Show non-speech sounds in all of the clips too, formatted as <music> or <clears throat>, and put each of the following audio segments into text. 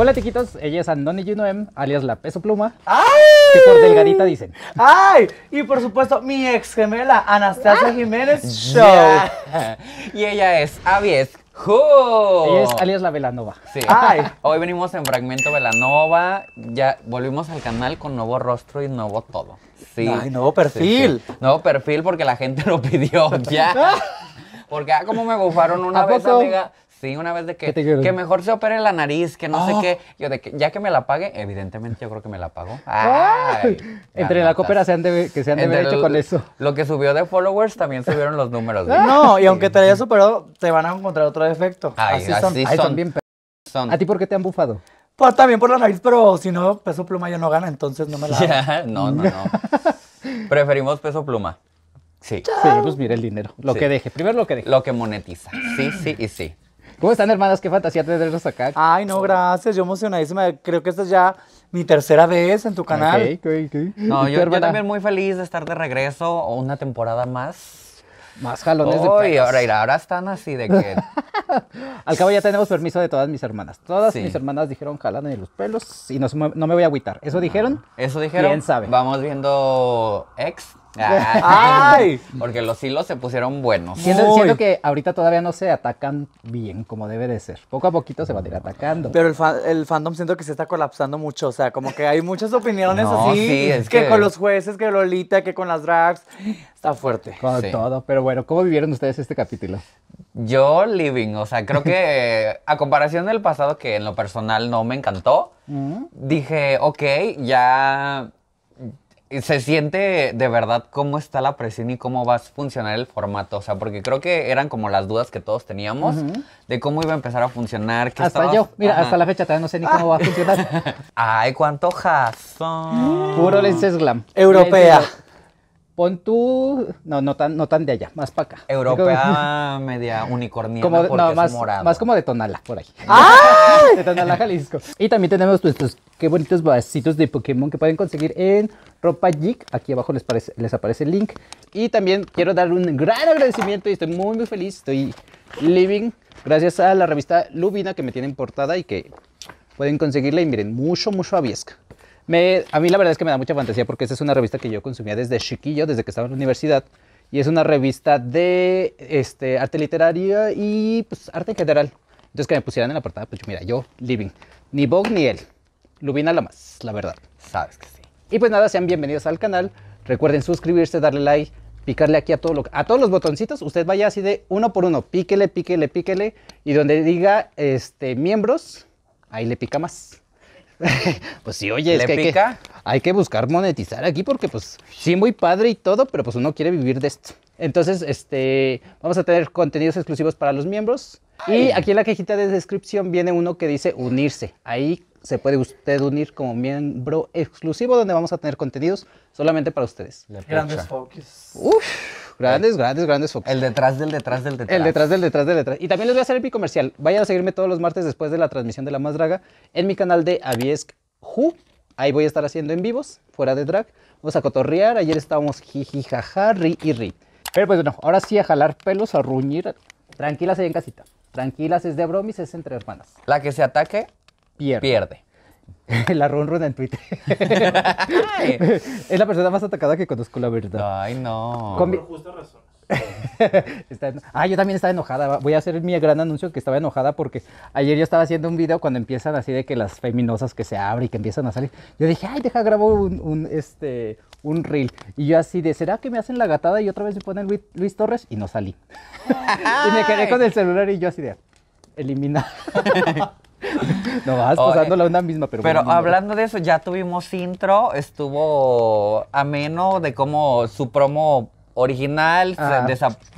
Hola, tiquitos. Ella es Andoni Junoem, alias la peso pluma. ¡Ay! Que por delgadita dicen. ¡Ay! Y por supuesto, mi ex gemela, Anastasia ah. Jiménez Show. <laughs> Y ella es Avies. ¡Jo! Ella es alias la Velanova. Sí. Ay. <laughs> Hoy venimos en Fragmento Velanova. Ya volvimos al canal con nuevo rostro y nuevo todo. Sí. Ay, nuevo perfil. Nuevo perfil porque la gente lo pidió ya. <laughs> Porque ah, como me bufaron una vez, amiga. Sí, una vez de que, que mejor se opere la nariz, que no sé ah. qué. ya que me la pague, evidentemente yo creo que me la pago. Entre la cooperación que se han de hecho con eso. Lo que subió de followers también subieron los números. No, y aunque te haya superado, te van a encontrar otro defecto. Ay, así, son. son, ¿A ti por qué te han bufado? Pues también por la nariz, pero si no, peso pluma yo no gana, entonces no me la <laughs> No, no, no. <laughs> Preferimos peso pluma. Sí. Sí, pues mira el dinero. Lo que deje. Primero lo que deje. Lo que monetiza. Sí, sí y sí. ¿Cómo están, hermanas? Qué fantasía tenerlos acá. Ay, no, gracias. Yo emocionadísima. Creo que esta es ya mi tercera vez en tu canal. Ok, ok, ok. No, yo, también muy feliz de estar de regreso o una temporada más. Más jalones de pelos. ahora, ahora están así de que... <laughs> Al cabo ya tenemos permiso de todas mis hermanas. Todas mis hermanas dijeron en los pelos y no, no me voy a agüitar. ¿Eso dijeron? Eso dijeron. ¿Quién sabe? Vamos viendo ex Ay. <laughs> Porque los hilos se pusieron buenos. Siento, que ahorita todavía no se atacan bien como debe de ser. Poco a poquito se van a ir atacando. Pero el, fandom siento que se está colapsando mucho. O sea, como que hay muchas opiniones así. que, con los jueces, que Lolita, que con las drags. Está fuerte. Con todo. Pero bueno, ¿cómo vivieron ustedes este capítulo? Yo living. O sea, creo que a comparación del pasado, que en lo personal no me encantó, dije, ok, ya se siente de verdad cómo está la presión y cómo va a funcionar el formato. O sea, porque creo que eran como las dudas que todos teníamos de cómo iba a empezar a funcionar. hasta yo, mira, hasta la fecha todavía no sé ni cómo va a funcionar. <laughs> Ay, cuánto jazón. Puro lenses glam. Europea. Pon tú, no, no tan, no tan de allá, más para acá. Europea media unicornia porque más, es morado. Más como de Tonala, por ahí. ¡Ah! De Tonala, Jalisco. Y también tenemos estos pues, pues, qué bonitos vasitos de Pokémon que pueden conseguir en Ropa Geek. Aquí abajo les, parece, les aparece el link. Y también quiero dar un gran agradecimiento y estoy muy, muy feliz. Estoy living gracias a la revista Lubina que me tiene en portada y que pueden conseguirla. Y miren, mucho, mucho aviesca a mí la verdad es que me da mucha fantasía porque esta es una revista que yo consumía desde chiquillo, desde que estaba en la universidad. Y es una revista de este, arte literaria y pues, arte en general. Entonces que me pusieran en la portada, pues mira, yo, Living. Ni Vogue ni él. Lubina la más, la verdad. Sabes que sí. Y pues nada, sean bienvenidos al canal. Recuerden suscribirse, darle like, picarle aquí a, todos los botoncitos. Usted vaya así de uno por uno. Píquele, píquele, píquele. Y donde diga este, miembros, ahí le pica más. <laughs> pues sí, oye, es que hay, que buscar monetizar aquí porque pues sí, muy padre y todo, pero pues uno quiere vivir de esto. Entonces, este, vamos a tener contenidos exclusivos para los miembros. Y aquí en la cajita de descripción viene uno que dice unirse. Ahí se puede usted unir como miembro exclusivo donde vamos a tener contenidos solamente para ustedes. Grandes focus. Grandes, grandes, grandes focos. El detrás del detrás del detrás. El detrás del detrás del detrás. Y también les voy a hacer el pico comercial. Vayan a seguirme todos los martes después de la transmisión de La Más Draga en mi canal de Aviesk Ju. Ahí voy a estar haciendo en vivos, fuera de drag. Vamos a cotorrear. Ayer estábamos jiji, ri y ri. Pero pues bueno, ahora sí a jalar pelos, a ruñir. Tranquilas ahí en casita. Tranquilas, es de bromis, es entre hermanas. La que se ataque, pierde. <laughs> la ronrona en Twitter. <laughs> es la persona más atacada que conozco, la verdad. Ay, no. Por justa razón. <laughs> Ah, yo también estaba enojada. Voy a hacer mi gran anuncio que estaba enojada porque ayer yo estaba haciendo un video cuando empiezan así de que las feminosas que se abren y que empiezan a salir. Yo dije, ay, deja grabo un, este, un reel. Y yo así de, ¿será que me hacen la gatada y otra vez me ponen Luis, Torres? Y no salí. y me quedé con el celular y yo así de, elimina. <laughs> no vas pasando la una misma, pero. Pero hablando de eso, ya tuvimos intro, estuvo ameno de cómo su promo original ah.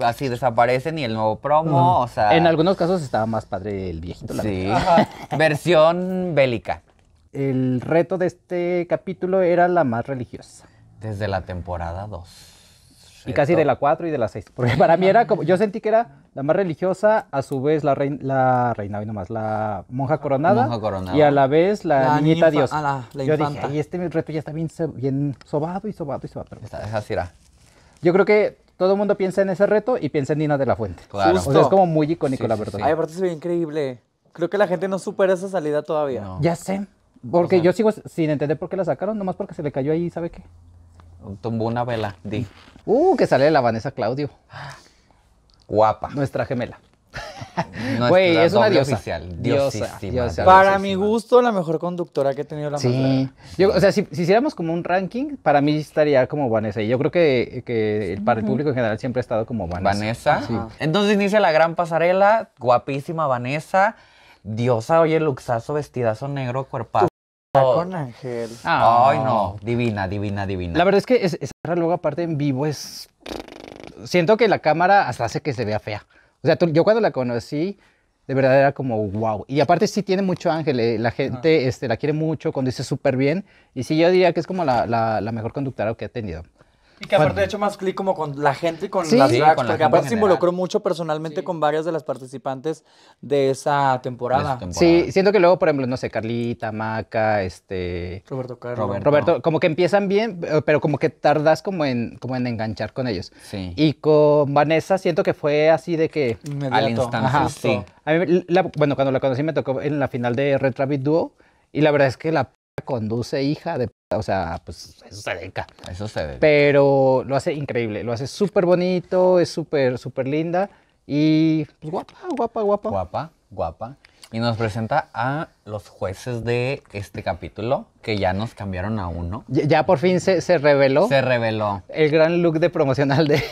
así desaparecen y el nuevo promo, o sea. En algunos casos estaba más padre el viejito. La sí. Versión bélica. El reto de este capítulo era la más religiosa. Desde la temporada 2. Y casi de la 4 y de la 6. Porque para mí era como. Yo sentí que era la más religiosa, a su vez la, reina, la reina, nomás, la monja coronada. Monja coronada. Y a la vez la, nieta niñita Dios. yo dije, y este reto ya está bien, bien sobado y sobado y sobado. Yo creo que todo el mundo piensa en ese reto y piensa en Nina de la Fuente. Claro. O sea, es como muy icónico, la verdad. Ay, aparte increíble. Creo que la gente no supera esa salida todavía. Ya sé. Porque yo sigo sin entender por qué la sacaron, nomás porque se le cayó ahí, ¿sabe qué? tumbó una vela. Di. Uh, que sale la Vanessa Claudio. Guapa. Nuestra gemela. Güey, es una diosa. Oficial, Para mi gusto, la mejor conductora que he tenido la Sí. o sea, si, hiciéramos como un ranking, para mí estaría como Vanessa. Y yo creo que, para el público en general siempre ha estado como Vanessa. Vanessa. Entonces inicia la gran pasarela, guapísima Vanessa. Diosa, oye, luxazo, vestidazo negro, cuerpazo. Con Ángel. Ay, ah. no. Divina, divina, divina. La verdad es que esa luego aparte en vivo es... Siento que la cámara hasta hace que se vea fea. O sea, yo cuando la conocí, de verdad era como wow. Y aparte sí tiene mucho ángel, eh, la gente este, la quiere mucho, conduce súper bien. Y sí, yo diría que es como la, la mejor conductora que ha tenido. Y que aparte de hecho más clic como con la gente y con las sí, drags, porque aparte se involucró mucho personalmente con varias de las participantes de esa temporada. Sí, siento que luego, por ejemplo, no sé, Carlita, Maca, este... Roberto Roberto. como que empiezan bien, pero como que tardas como en, como en enganchar con ellos. Sí. Y con Vanessa siento que fue así de que... Al instante, sí. bueno, cuando la conocí me tocó en la final de Retravit Duo, y la verdad es que la conduce, hija de... O sea, pues eso se dedica. Eso se Pero lo hace increíble, lo hace súper bonito, es súper, súper linda y pues, guapa, guapa, guapa. Guapa, guapa y nos presenta a los jueces de este capítulo, que ya nos cambiaron a uno. Ya, por fin se, reveló. Se reveló. El gran look de promocional de,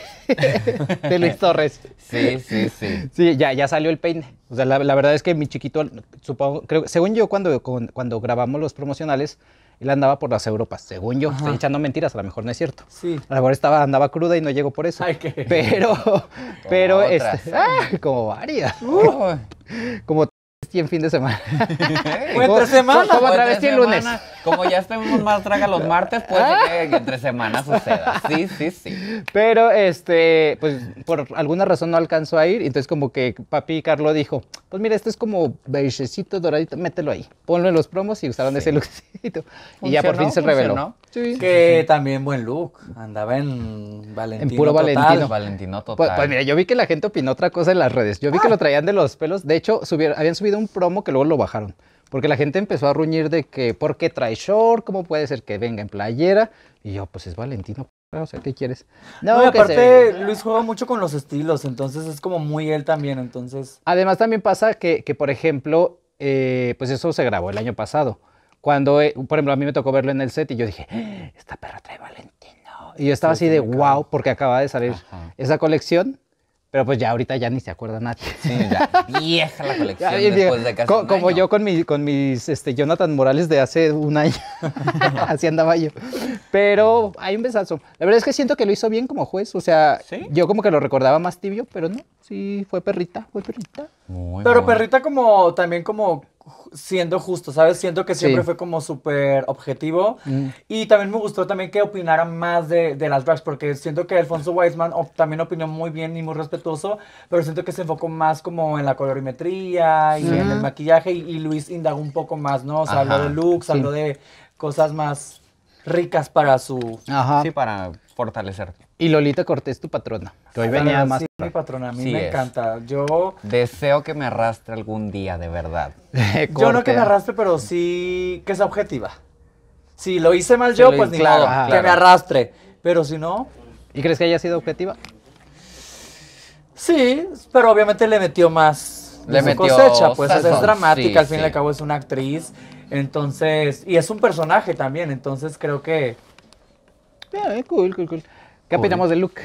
de Luis <laughs> Torres. Sí, sí, sí. Sí, ya, ya salió el peine. O sea, la, verdad es que mi chiquito, supongo, creo, según yo, cuando, cuando grabamos los promocionales, él andaba por las Europas, según yo. echando mentiras, a lo mejor no es cierto. Sí. A lo mejor estaba, andaba cruda y no llegó por eso. Pero, pero, es este, ¿eh? <laughs> como varias. <laughs> como y en fin de semana. ¿O <laughs> entre semana? Como, como travesti el lunes. Como ya estamos más traga los martes, puede ah. que entre semanas suceda. Sí, sí, sí. Pero, este, pues, por alguna razón no alcanzó a ir. Entonces, como que papi Carlos dijo, pues mira, este es como beigecito doradito, mételo ahí. Ponlo en los promos y usaron ese lookcito. Y ya por fin se reveló. Que también buen look. Andaba en Valentino En puro Valentino. Valentino pues, pues total. Pues, mira, yo vi que la gente opinó otra cosa en las redes. Yo vi que ah. lo traían de los pelos. De hecho, habían subido un promo que luego lo bajaron. Porque la gente empezó a ruñir de que, ¿por qué trae short? ¿Cómo puede ser que venga en playera? Y yo, pues es Valentino, o sea, ¿qué quieres? No, aparte Luis juega mucho con los estilos, entonces es como muy él también, entonces... Además también pasa que, que por ejemplo, eh, pues eso se grabó el año pasado. Cuando, eh, por ejemplo, a mí me tocó verlo en el set y yo dije, ah, esta perra trae Valentino. Y yo estaba así de, wow, porque acaba de salir esa colección. Pero pues ya ahorita ya ni se acuerda nadie. Sí, ya vieja la <laughs> colección después de casi Como yo con, mi, con mis este, Jonathan Morales de hace un año. <laughs> Así andaba yo. Pero hay un besazo. La verdad es que siento que lo hizo bien como juez. O sea, yo como que lo recordaba más tibio, pero no. Sí, fue perrita, fue perrita. pero perrita como también como siendo justo, ¿sabes? Siento que siempre fue como súper objetivo. Mm. Y también me gustó también que opinara más de, las drags, porque siento que Alfonso Weisman también opinó muy bien y muy respetuoso, pero siento que se enfocó más como en la colorimetría y en el maquillaje, y, Luis indagó un poco más, ¿no? O sea, habló de looks, habló de cosas más ricas para su... Ajá. Sí, para fortalecer. Y Lolita Cortés, tu patrona. Que hoy ah, venía más. Sí, mi patrona, a mí me encanta. Yo. Deseo que me arrastre algún día, de verdad. <laughs> yo no que me arrastre, pero sí que sea objetiva. Si lo hice mal yo, pues ni claro, que me arrastre. Pero si no. ¿Y crees que haya sido objetiva? Sí, pero obviamente le metió más le metió cosecha, pues es dramática, al fin y al cabo es una actriz entonces, y es un personaje también, entonces creo que... Eh, cool, cool, cool. ¿Qué opinamos de Luke?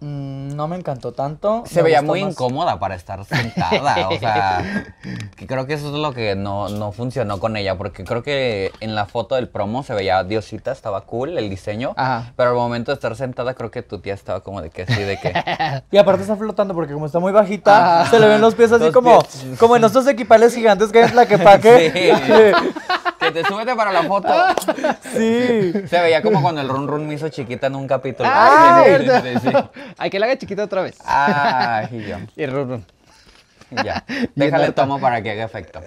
Mm, no me encantó tanto. Se veía muy incómoda para estar sentada. o sea, <laughs> que creo que eso es lo que no, no, funcionó con ella. Porque creo que en la foto del promo se veía Diosita, estaba cool el diseño. Pero al momento de estar sentada, creo que tu tía estaba como de que sí, de que. <laughs> y aparte está flotando porque como está muy bajita, se le ven los pies así como, como en estos equipales gigantes que es la que paque. <laughs> Sí te súbete para la foto. <laughs> Sí. Se veía como cuando el Run Run me hizo chiquita en un capítulo. Ah, ay Hay que la haga chiquita otra vez. Ah, y yo. Y Run Run. Ya. <laughs> Déjale tomo para que haga efecto.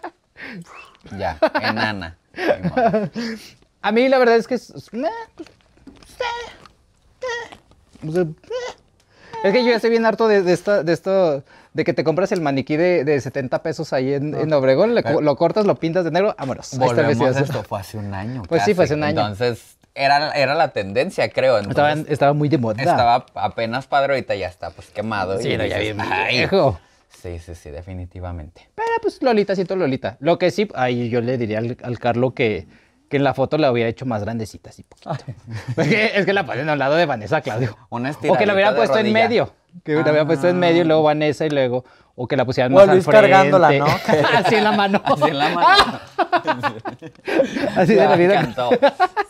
<laughs> ya, enana. A mí la verdad es que... Eh. Es que yo ya estoy bien harto de, de, de esto de que te compras el maniquí de, 70 pesos ahí en, ah. Obregón, lo cortas, lo pintas de negro, vámonos. Volvemos, esto fue hace un año. Pues sí, fue hace un año. Entonces, era, la tendencia, creo. estaba, muy de moda. Estaba apenas padroita y ya está pues quemado. Sí, ya Sí, sí, definitivamente. Pero pues Lolita, siento Lolita. Lo que sí, ahí yo le diría al, Carlos Carlo que, que en la foto la hubiera hecho más grandecita, así poquito. Ah. <laughs> es, que, es la pasé en lado de Vanessa Claudio. o que la hubiera puesto en medio. Que la había puesto en medio y luego ah. Vanessa y luego. O que la pusieran más Luis al frente. cargándola, ¿no? <laughs> <laughs> Así en la mano. <laughs> Así en la mano. Así de la vida. Encantó.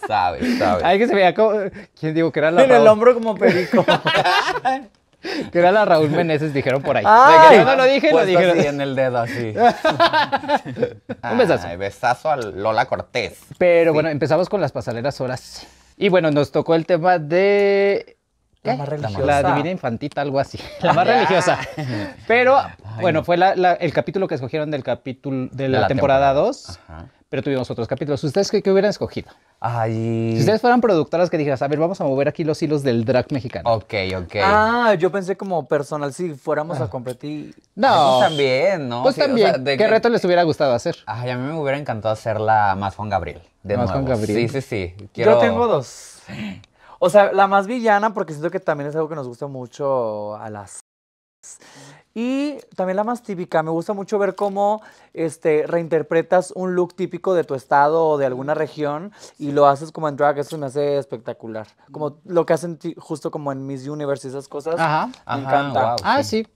Sabe, sabe. Ay, que se veía como. ¿Quién digo que era la En el hombro como perico. que era la Raúl Meneses, dijeron por ahí. Ay, yo no lo dije, lo dijeron. Así en el dedo, así. Un besazo. besazo a Lola Cortés. Pero bueno, empezamos con las pasaleras horas. Y bueno, nos tocó el tema de la más religiosa. La divina infantita, algo así. <laughs> La más religiosa. Pero, bueno, fue el capítulo que escogieron del capítulo de la, temporada 2. Pero tuvimos otros capítulos. ¿Ustedes qué, hubieran escogido? Ay. Si ustedes fueran productoras que dijeras, a ver, vamos a mover aquí los hilos del drag mexicano. Ok, ok. Ah, yo pensé como personal, si fuéramos a ah. competir. No. Pues también, ¿no? Pues también. ¿Qué reto les hubiera gustado hacer? Ay, a mí me hubiera encantado hacer la más Juan Gabriel. De más Juan Gabriel. Sí, sí, sí. Yo tengo dos. <laughs> O sea, la más villana, porque siento que también es algo que nos gusta mucho a las. Y también la más típica, me gusta mucho ver cómo este, reinterpretas un look típico de tu estado o de alguna región y lo haces como en drag, eso me hace espectacular. Como lo que hacen justo como en Miss Universe y esas cosas. Ajá, me encanta. ah, sí.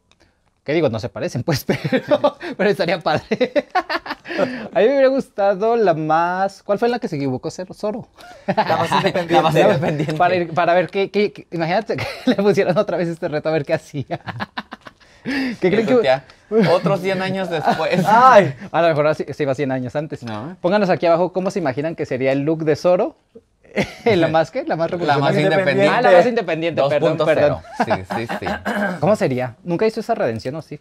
¿Qué digo, no se parecen, pues, <laughs> pero, pero estaría padre. <laughs> A mí me hubiera gustado la más. ¿Cuál fue la que se equivocó ser Zoro? La más independiente. Para, para ver qué, qué, Imagínate que <laughs> le pusieran otra vez este reto a ver qué hacía. ¿Qué creen que.? Otros 100 años después. <laughs> Ay, a lo mejor se iba 100 años antes. No. Pónganos aquí abajo cómo se imaginan que sería el look de Zoro <laughs> ¿La más que La más La más independiente. Ah, la más independiente, perdón, perdón. Sí, sí, sí. ¿Cómo sería? Nunca hizo esa redención, ¿o sí?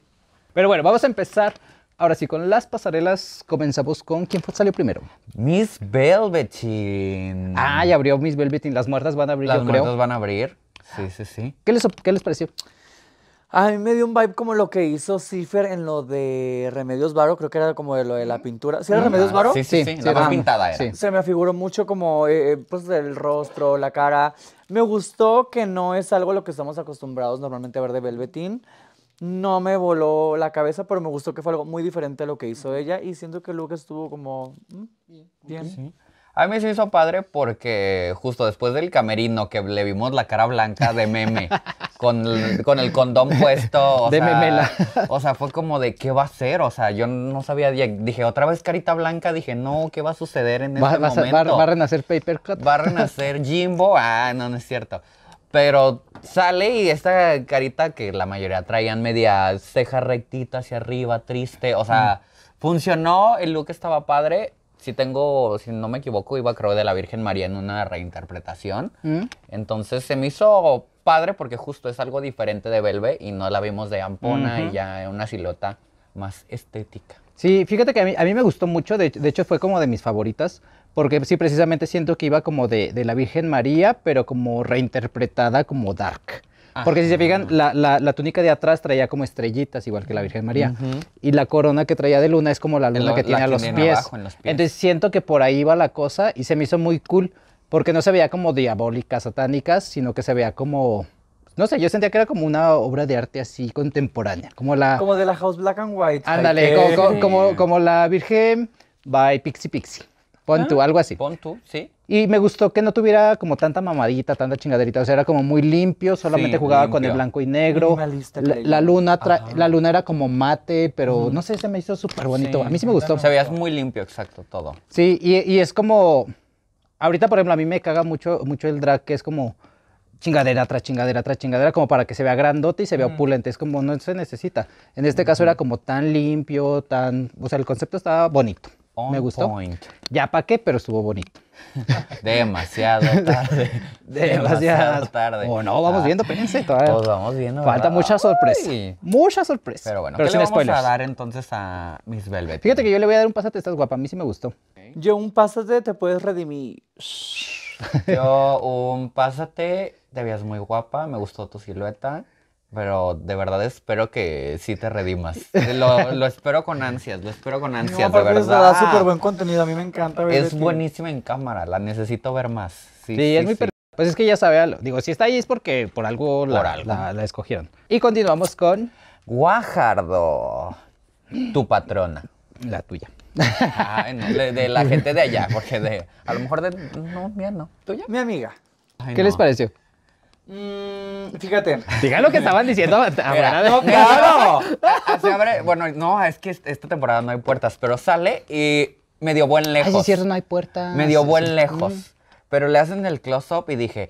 Pero bueno, vamos a empezar Ahora sí, con las pasarelas comenzamos con quién salió primero. Miss Velvetin. Ah, ya abrió Miss Velvetin. Las muertas van a abrir, Las yo creo. muertas van a abrir. Sí, sí, sí. ¿Qué les, qué les pareció? A mí me dio un vibe como lo que hizo Cipher en lo de Remedios Varo, creo que era como de lo de la pintura. ¿Sí era Remedios Varo? Sí, sí, sí, la pintada era. Se me afiguró mucho como eh, eh, pues el rostro, la cara. Me gustó que no es algo a lo que estamos acostumbrados normalmente a ver de Velvetin no me voló la cabeza, pero me gustó que fue algo muy diferente a lo que hizo ella y siento que Luke estuvo como mm, bien. A mí se hizo padre porque justo después del camerino que le vimos la cara blanca de meme <laughs> con, el, con el condón puesto. de sea, memela. O sea, fue como de qué va a ser. O sea, yo no sabía. Dije, otra vez carita blanca. Dije, no, ¿qué va a suceder en el este momento? va, a renacer Paper Cut. Va a renacer Jimbo. Ah, no, no es cierto. Pero sale y esta carita que la mayoría traían media ceja rectita hacia arriba, triste. O sea, mm. funcionó, el look estaba padre. Si tengo, si no me equivoco, iba creo de la Virgen María en una reinterpretación. Mm. Entonces se me hizo padre porque justo es algo diferente de Belve y no la vimos de Ampona y ya una silueta más estética. Sí, fíjate que a mí, me gustó mucho, de, hecho fue como de mis favoritas porque sí, precisamente siento que iba como de, la Virgen María, pero como reinterpretada como dark. Porque si se fijan, ah. la, túnica de atrás traía como estrellitas, igual que la Virgen María. Y la corona que traía de luna es como la luna que tiene, a los, pies. Entonces siento que por ahí va la cosa y se me hizo muy cool. Porque no se veía como diabólicas, satánicas, sino que se veía como no sé, yo sentía que era como una obra de arte así contemporánea, como la... Como de la House Black and White. Ándale, como, como, como, la Virgen by Pixie Pixie. Pon tú, algo así. Pon tú, sí. Y me gustó que no tuviera como tanta mamadita, tanta chingaderita. O sea, era como muy limpio, solamente jugaba con el blanco y negro. La, luna la luna era como mate, pero no sé, se me hizo súper bonito. a mí sí me gustó. Se veía muy limpio, exacto, todo. Sí, y, es como. Ahorita, por ejemplo, a mí me caga mucho, mucho el drag, que es como chingadera tras chingadera tras chingadera, como para que se vea grandote y se vea opulente. Es como no se necesita. En este caso era como tan limpio, tan. O sea, el concepto estaba bonito me gustó. Ya pa' qué, pero estuvo bonito. <laughs> Demasiado tarde. <laughs> Demasiado tarde. O oh, no, vamos ah. viendo, pensé Todavía. vamos viendo. Falta mucha sorpresa. Sí. Mucha sorpresa. Pero bueno, pero ¿qué le vamos a dar entonces a Miss Velvet? Fíjate que yo le voy a dar un pásate, estás guapa. A mí sí me gustó. Yo un pásate te puedes redimir. Yo un pásate te veías muy guapa, me gustó tu silueta. Pero de verdad espero que sí te redimas. <laughs> Eh, lo, espero con ansias, lo espero con ansias, de verdad. da súper buen contenido, a mí me encanta ver. Es buenísima en cámara, la necesito ver más. Sí, es muy Pues es que ya sabe, algo. digo, si está ahí es porque por algo, la, escogieron. Y continuamos con... Guajardo, tu patrona. La tuya. de, la gente de allá, porque de, a lo mejor de, no, mía no, tuya. Mi amiga. ¿Qué les pareció? Mm, fíjate. lo que estaban diciendo. <laughs> bueno, no, es que esta temporada no hay puertas, pero sale y medio buen lejos. es cierto, no hay puertas. Medio buen lejos. Mm. Pero le hacen el close-up y dije,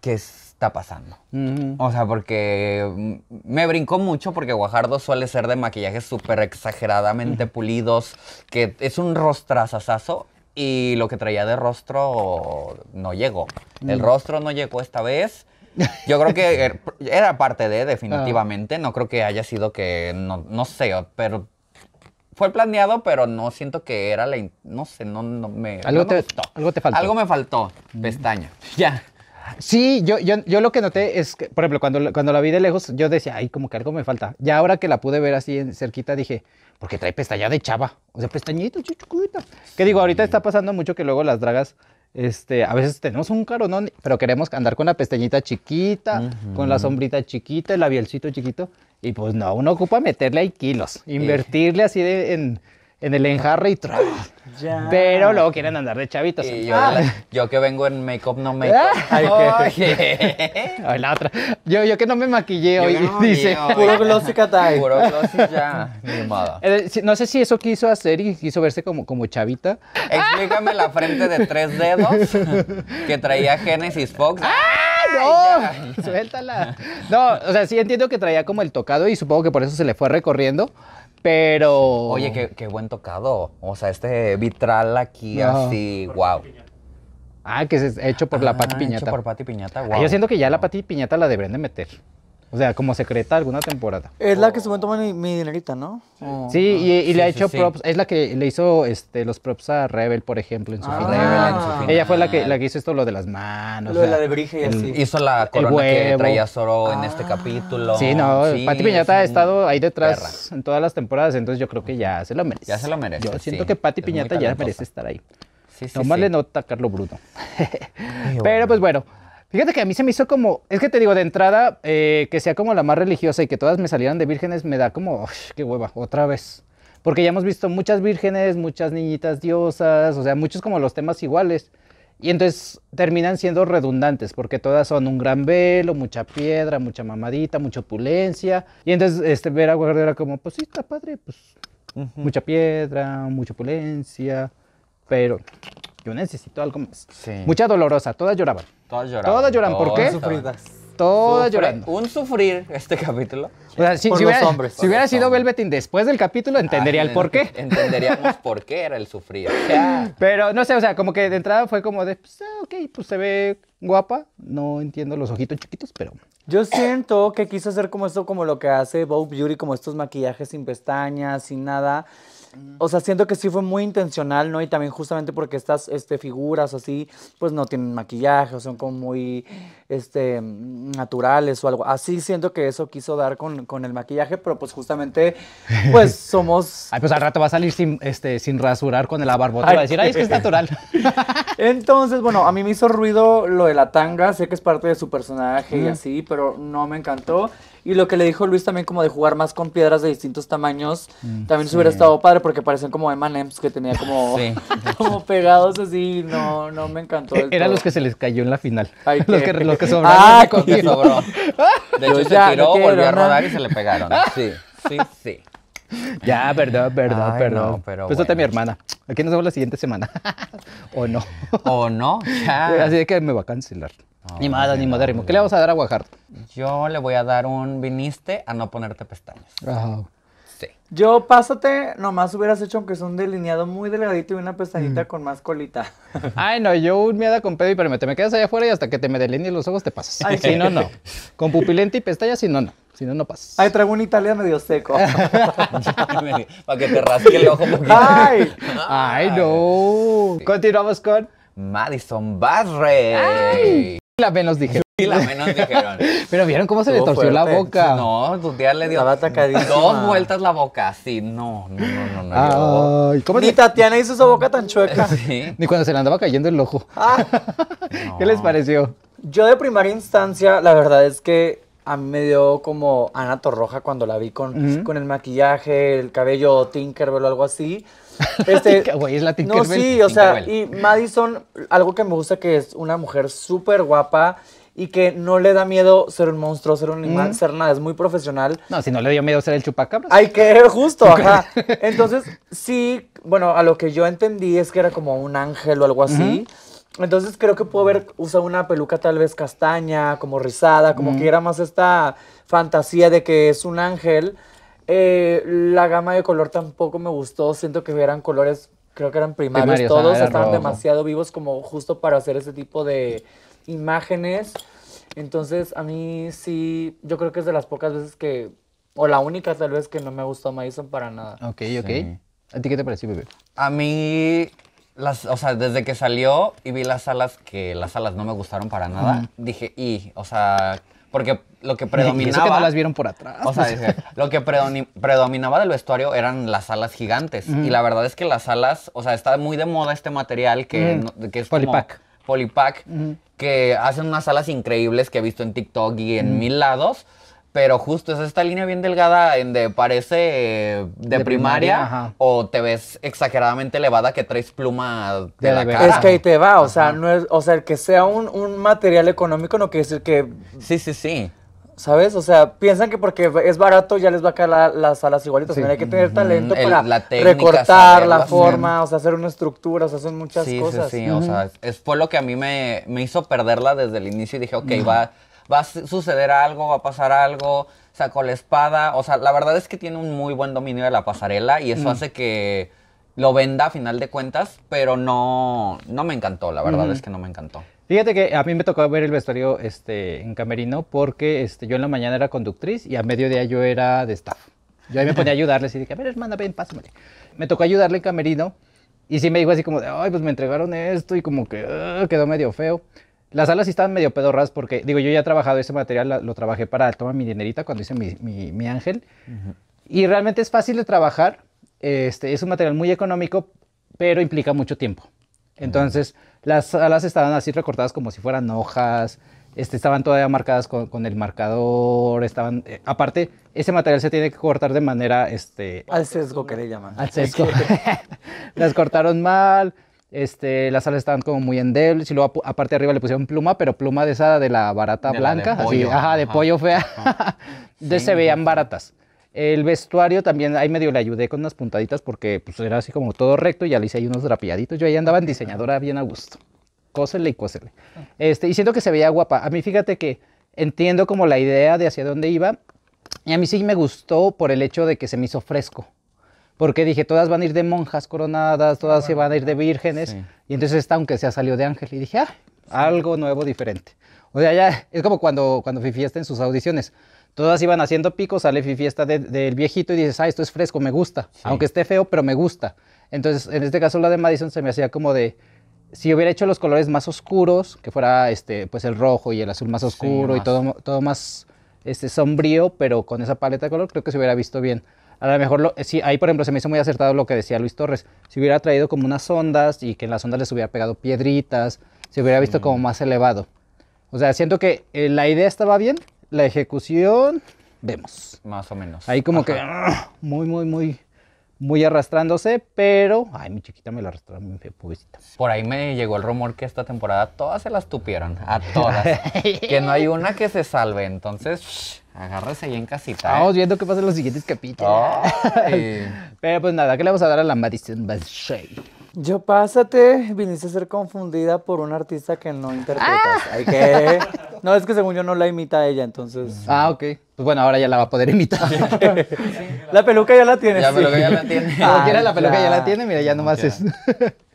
¿qué está pasando? Mm. O sea, porque me brincó mucho porque Guajardo suele ser de maquillajes súper exageradamente pulidos, que es un rostrazazazo y lo que traía de rostro no llegó. El mm. rostro no llegó esta vez. Yo creo que er, era parte de, definitivamente. Ah. No creo que haya sido que, no, sé, pero fue planeado, pero no siento que era la. No sé, no, no me. Algo, te, algo te faltó. Algo me faltó. Pestaña. Ya. Sí, yo, yo, lo que noté es que, por ejemplo, cuando, cuando la vi de lejos, yo decía, ay, como que algo me falta. Ya ahora que la pude ver así en cerquita, dije, porque trae pestaña de chava. O sea, pestañita, chiquita, Que digo, ahorita está pasando mucho que luego las dragas, este, a veces tenemos un caronón, pero queremos andar con la pestañita chiquita, con la sombrita chiquita, el labialcito chiquito. Y pues no, uno ocupa meterle ahí kilos, eh. invertirle así de, en en el enjarre y tra. <laughs> Pero luego quieren andar de chavitos. yo, que vengo en make-up, no make-up. <laughs> <laughs> Ay, la otra. Yo, yo que no me maquillé hoy, no Puro glossy catay. Puro glossy ya. Eh, no sé si eso quiso hacer y quiso verse como, como chavita. Explícame la frente de tres dedos que traía Genesis Fox. ¡Ah! no! Suéltala. No, o sea, sí entiendo que traía como el tocado y supongo que por eso se le fue recorriendo. Pero. Oye, qué, buen tocado. O sea, este vitral aquí así, wow. Ah, que es hecho por la Pati ah, Piñata. Hecho por Pati Piñata, wow. Yo siento que ya la Pati Piñata la deberían de meter. O sea, como secreta alguna temporada. Es la oh. que se toma mi, mi dinerita, ¿no? Sí, y, le ha hecho props. Es la que le hizo este, los props a Rebel, por ejemplo, en su, ah. final. Ella fue la que, la hizo esto, lo de las manos. Lo de la de Brige y así. Hizo la corona que traía Zoro en ah. este capítulo. Sí, no, Pati Piñata ha estado ahí detrás en todas las temporadas, entonces yo creo que ya se lo merece. Ya se lo merece, Yo siento que Pati Piñata ya merece estar ahí. Sí, sí, le nota a Carlos Bruno. <laughs> Pero pues bueno. Fíjate que a mí se me hizo como, es que te digo, de entrada, eh, que sea como la más religiosa y que todas me salieran de vírgenes, me da como, qué hueva, otra vez. Porque ya hemos visto muchas vírgenes, muchas niñitas diosas, o sea, muchos como los temas iguales. Y entonces terminan siendo redundantes, porque todas son un gran velo, mucha piedra, mucha mamadita, mucha opulencia. Y entonces este, ver a Guardiola como, pues sí, está padre, pues mucha piedra, mucha opulencia, pero yo necesito algo más. Mucha dolorosa, todas lloraban. Todas lloraban. Todas lloran, ¿por qué? Sufridas. Todas llorando. Un sufrir este capítulo. O sea, si, hubiera, si hubiera sido después del capítulo, entendería el por qué. <laughs> Entenderíamos por qué era el sufrir. <laughs> Pero no sé, o sea, como que de entrada fue como de, pues, ah, ok, pues se ve guapa. No entiendo los ojitos chiquitos, pero. Yo siento que quiso hacer como esto, como lo que hace Bob Beauty, como estos maquillajes sin pestañas, sin nada. O sea, siento que sí fue muy intencional, ¿no? Y también justamente porque estas este, figuras así, pues no tienen maquillaje, o son como muy este, naturales o algo. Así siento que eso quiso dar con, el maquillaje, pero pues justamente, pues <laughs> somos... Ay, pues al rato va a salir sin, este, sin rasurar con el barbota decir, ay, es que es natural. <laughs> Entonces, bueno, a mí me hizo ruido lo de la tanga, sé que es parte de su personaje y así, pero no me encantó. Y lo que le dijo Luis también, como de jugar más con piedras de distintos tamaños, mm, también se hubiera estado padre porque parecen como M&M's que tenía como, <laughs> <laughs> como pegados así. No, no me encantó. Eran los que se les cayó en la final. <laughs> los, que, sobraron. Ah, con que sobró. De hecho, se tiró, volvió a rodar y se le pegaron. Sí, sí, sí. Ya, perdón, perdón, perdón. pero a pues mi hermana. Aquí nos vemos la siguiente semana. o no. o no. Así de que me va a cancelar. Ah, ni madre, ni modérrimo. ¿Qué le vamos a dar a Guajardo? Yo le voy a dar un viniste a no ponerte pestañas. Sí. Yo, pásate, nomás hubieras hecho aunque es un delineado muy delgadito y una pestañita mm. con más colita. <laughs> Ay, no, yo un miedo con pedo y me te me quedas allá afuera y hasta que te me delineen los ojos te pasas. Ay, sí. no, no. Con pupilenta y pestañas, si no, no. Si no, no pasas. Ay, traigo un Italia medio seco. <laughs> <laughs> Para que te rasque el ojo. Ay. Ay, no. Continuamos con Madison Barre la menos dijeron. Y la menos dijeron. <laughs> Pero vieron cómo se le torció la boca. No, tu le dio dos vueltas la boca. Sí, no, no, no, no. Ay, Ni Tatiana hizo su boca tan chueca. <laughs> Sí. Ni cuando se le andaba cayendo el ojo. Ah. <laughs> ¿Qué les pareció? Yo de primera instancia, la verdad es que a mí me dio como Ana Torroja cuando la vi con, el maquillaje, el cabello tinker, o algo así. <laughs> Este, es la No, sí, o sea, y Madison, algo que me gusta que es una mujer súper guapa y que no le da miedo ser un monstruo, ser un animal, ser nada, es muy profesional. No, si no le dio miedo ser el chupacabras. Hay que, justo, <laughs> ajá. Entonces, sí, bueno, a lo que yo entendí es que era como un ángel o algo así. Entonces creo que puedo ver, usa una peluca tal vez castaña, como rizada, como que era más esta fantasía de que es un ángel eh, la gama de color tampoco me gustó. Siento que eran colores, creo que eran primarios, ah, todos. estaban demasiado vivos como justo para hacer ese tipo de imágenes. Entonces, a mí sí, yo creo que es de las pocas veces que, o la única tal vez que no me gustó Madison para nada. Ok, ok. ¿A ti qué te pareció, bebé? A mí, las, o sea, desde que salió y vi las alas, que las alas no me gustaron para nada, dije, y, o sea, porque lo que <laughs> predominaba. las vieron por atrás. O sea, <laughs> lo que predominaba del vestuario eran las alas gigantes. Y la verdad es que las alas, o sea, está muy de moda este material que, es Polipac. Como que hacen unas alas increíbles que he visto en TikTok y en mil lados pero justo es esta línea bien delgada en de parece eh, de, primaria, o te ves exageradamente elevada que traes pluma de, la cara. Es que ahí te va, o sea, no es, o sea, que sea un, material económico no quiere decir que... Sí, sí, sí. ¿Sabes? O sea, piensan que porque es barato ya les va a caer las alas igualitas. Hay que tener talento para recortar la forma, o sea, hacer una estructura, o sea, son muchas cosas. Sí, sí, sí. O sea, es, fue lo que a mí me, hizo perderla desde el inicio y dije, ok, va va a suceder algo, va a pasar algo, sacó la espada. O sea, la verdad es que tiene un muy buen dominio de la pasarela y eso mm. hace que lo venda a final de cuentas, pero no, no me encantó, la verdad mm. es que no me encantó. Fíjate que a mí me tocó ver el vestuario este, en Camerino porque este, yo en la mañana era conductriz y a mediodía yo era de staff. Yo ahí me ponía a <laughs> ayudarles y dije, a ver, hermana, ven, pásame. Me tocó ayudarle en Camerino y sí me dijo así como ay, pues me entregaron esto y como que ah, quedó medio feo. Las alas sí estaban medio pedorras porque, digo, yo ya he trabajado ese material, lo, trabajé para Toma mi dinerita cuando hice mi, ángel. Y realmente es fácil de trabajar. Este, es un material muy económico, pero implica mucho tiempo. Entonces, las alas estaban así recortadas como si fueran hojas. Este, estaban todavía marcadas con, el marcador, estaban... Eh, aparte, ese material se tiene que cortar de manera... Este, al sesgo que le llaman. Al sesgo. <laughs> <laughs> Las cortaron mal, este, las alas estaban como muy endebles y luego aparte arriba le pusieron pluma, pero pluma de esa de la barata blanca, de pollo, ajá, de pollo fea. Entonces <laughs> se veían baratas. El vestuario también, ahí medio le ayudé con unas puntaditas porque pues, era así como todo recto y ya le hice ahí unos drapilladitos. Yo ahí andaba en diseñadora bien a gusto. Cósele y cósele. Este, y siento que se veía guapa. A mí fíjate que entiendo como la idea de hacia dónde iba y a mí sí me gustó por el hecho de que se me hizo fresco. Porque dije, todas van a ir de monjas coronadas, todas se van a ir de vírgenes. Y entonces está aunque ha salido de ángel. Y dije, ah, algo nuevo, diferente. O sea, ya es como cuando, cuando Fifi está en sus audiciones. Todas iban haciendo picos, sale Fifi del viejito y dices, ah, esto es fresco, me gusta. Aunque esté feo, pero me gusta. Entonces, en este caso, la de Madison se me hacía como de, si hubiera hecho los colores más oscuros, que fuera este, pues el rojo y el azul más oscuro y todo, todo más este, sombrío, pero con esa paleta de color, creo que se hubiera visto bien a lo mejor, lo, eh, sí, ahí por ejemplo se me hizo muy acertado lo que decía Luis Torres. Si hubiera traído como unas ondas y que en las ondas les hubiera pegado piedritas, se hubiera visto como mm. más elevado. O sea, siento que eh, la idea estaba bien, la ejecución, vemos. Más o menos. Ahí como que <clears throat> muy, muy, muy, muy arrastrándose, pero. Ay, mi chiquita me la arrastró muy pobrecita. Por ahí me llegó el rumor que esta temporada todas se las tupieron. A todas. <laughs> que no hay una que se salve. Entonces. Agárrese en casita. ¿eh? Vamos viendo qué pasa en los siguientes capítulos. <laughs> Pero pues nada, ¿qué le vamos a dar a la Madison Shade? Yo pásate, viniste a ser confundida por un artista que no interpretas. Ah. No, es que según yo no la imita a ella, entonces. Ah, ok. Pues bueno, ahora ya la va a poder imitar. <laughs> la peluca ya la tiene. La <laughs> ah, peluca ya la tiene. Ah, quiera la peluca ya. la tiene, mira, ya no más es.